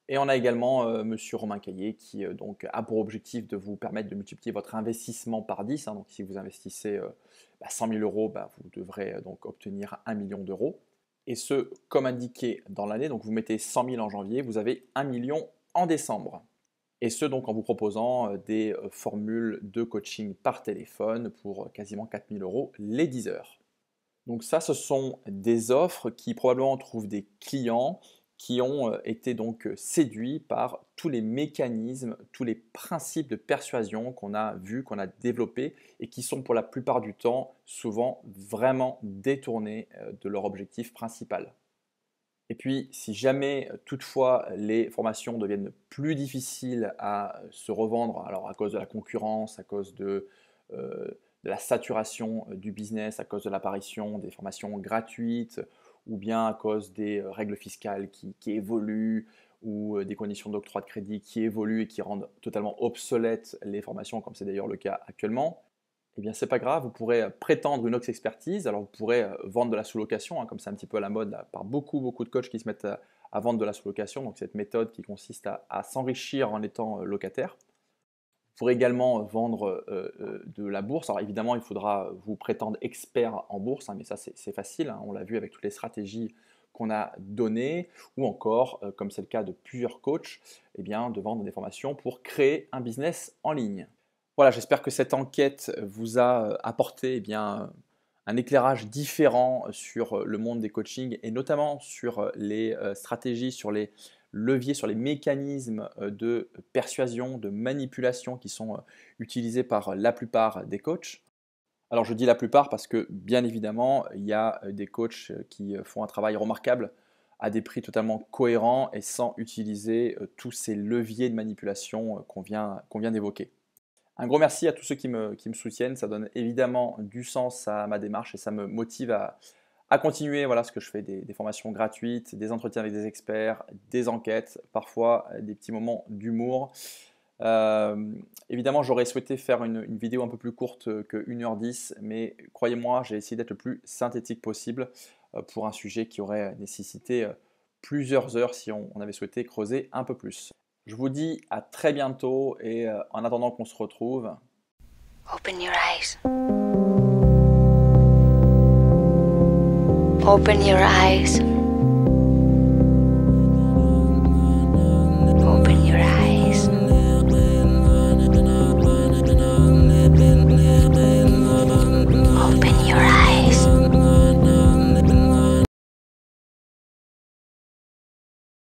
Et on a également euh, Monsieur Romain Caillé qui euh, donc a pour objectif de vous permettre de multiplier votre investissement par 10. Hein. donc si vous investissez 100 euh, 000 bah, euros, bah, vous devrez donc obtenir 1 million d'euros. Et ce, comme indiqué dans l'année, donc vous mettez 100 000 en janvier, vous avez 1 million en décembre. Et ce, donc, en vous proposant euh, des euh, formules de coaching par téléphone pour euh, quasiment 4000 euros les 10 heures. Donc ça, ce sont des offres qui probablement trouvent des clients qui ont été donc séduits par tous les mécanismes, tous les principes de persuasion qu'on a vus, qu'on a développés et qui sont pour la plupart du temps souvent vraiment détournés de leur objectif principal. Et puis, si jamais euh, toutefois les formations deviennent plus difficiles à euh, se revendre, alors à cause de la concurrence, à cause de, euh, la saturation du business, à cause de l'apparition des formations gratuites, ou bien à cause des règles fiscales qui évoluent, ou des conditions d'octroi de crédit qui évoluent et qui rendent totalement obsolètes les formations, comme c'est d'ailleurs le cas actuellement, eh bien, c'est pas grave, vous pourrez euh, prétendre une autre expertise Alors, vous pourrez euh, vendre de la sous-location, hein, comme c'est un petit peu à la mode par beaucoup, beaucoup de coachs qui se mettent euh, à, vendre de la sous-location. Donc, cette méthode qui consiste à, s'enrichir en étant locataire. Vous pourrez également vendre de la bourse. Alors, évidemment, il faudra vous prétendre expert en bourse, hein, mais ça, c'est facile. Hein. on l'a vu avec toutes les stratégies qu'on a données, ou encore, comme c'est le cas de plusieurs coachs, eh bien, de vendre des formations pour créer un business en ligne. Voilà, j'espère que cette enquête vous a euh, apporté eh bien, euh, un éclairage différent sur euh, le monde des coachings et notamment sur les stratégies, sur les leviers, sur les mécanismes de persuasion, de manipulation qui sont utilisés par la plupart des coachs. Alors je dis la plupart parce que bien évidemment, il y a des coachs qui font un travail remarquable à des prix totalement cohérents et sans utiliser tous ces leviers de manipulation qu'on vient, vient d'évoquer. Un gros merci à tous ceux qui me, soutiennent. Ça donne évidemment du sens à ma démarche et ça me motive à, continuer. Voilà ce que je fais des, formations gratuites, des entretiens avec des experts, des enquêtes, parfois euh, des petits moments d'humour. Euh, évidemment, j'aurais souhaité faire une, vidéo un peu plus courte que 1h10, mais croyez-moi, j'ai essayé d'être le plus synthétique possible euh, pour un sujet qui aurait nécessité plusieurs heures si on avait souhaité creuser un peu plus. Je vous dis à très bientôt et euh, en attendant qu'on se retrouve. Open your eyes. Open your eyes.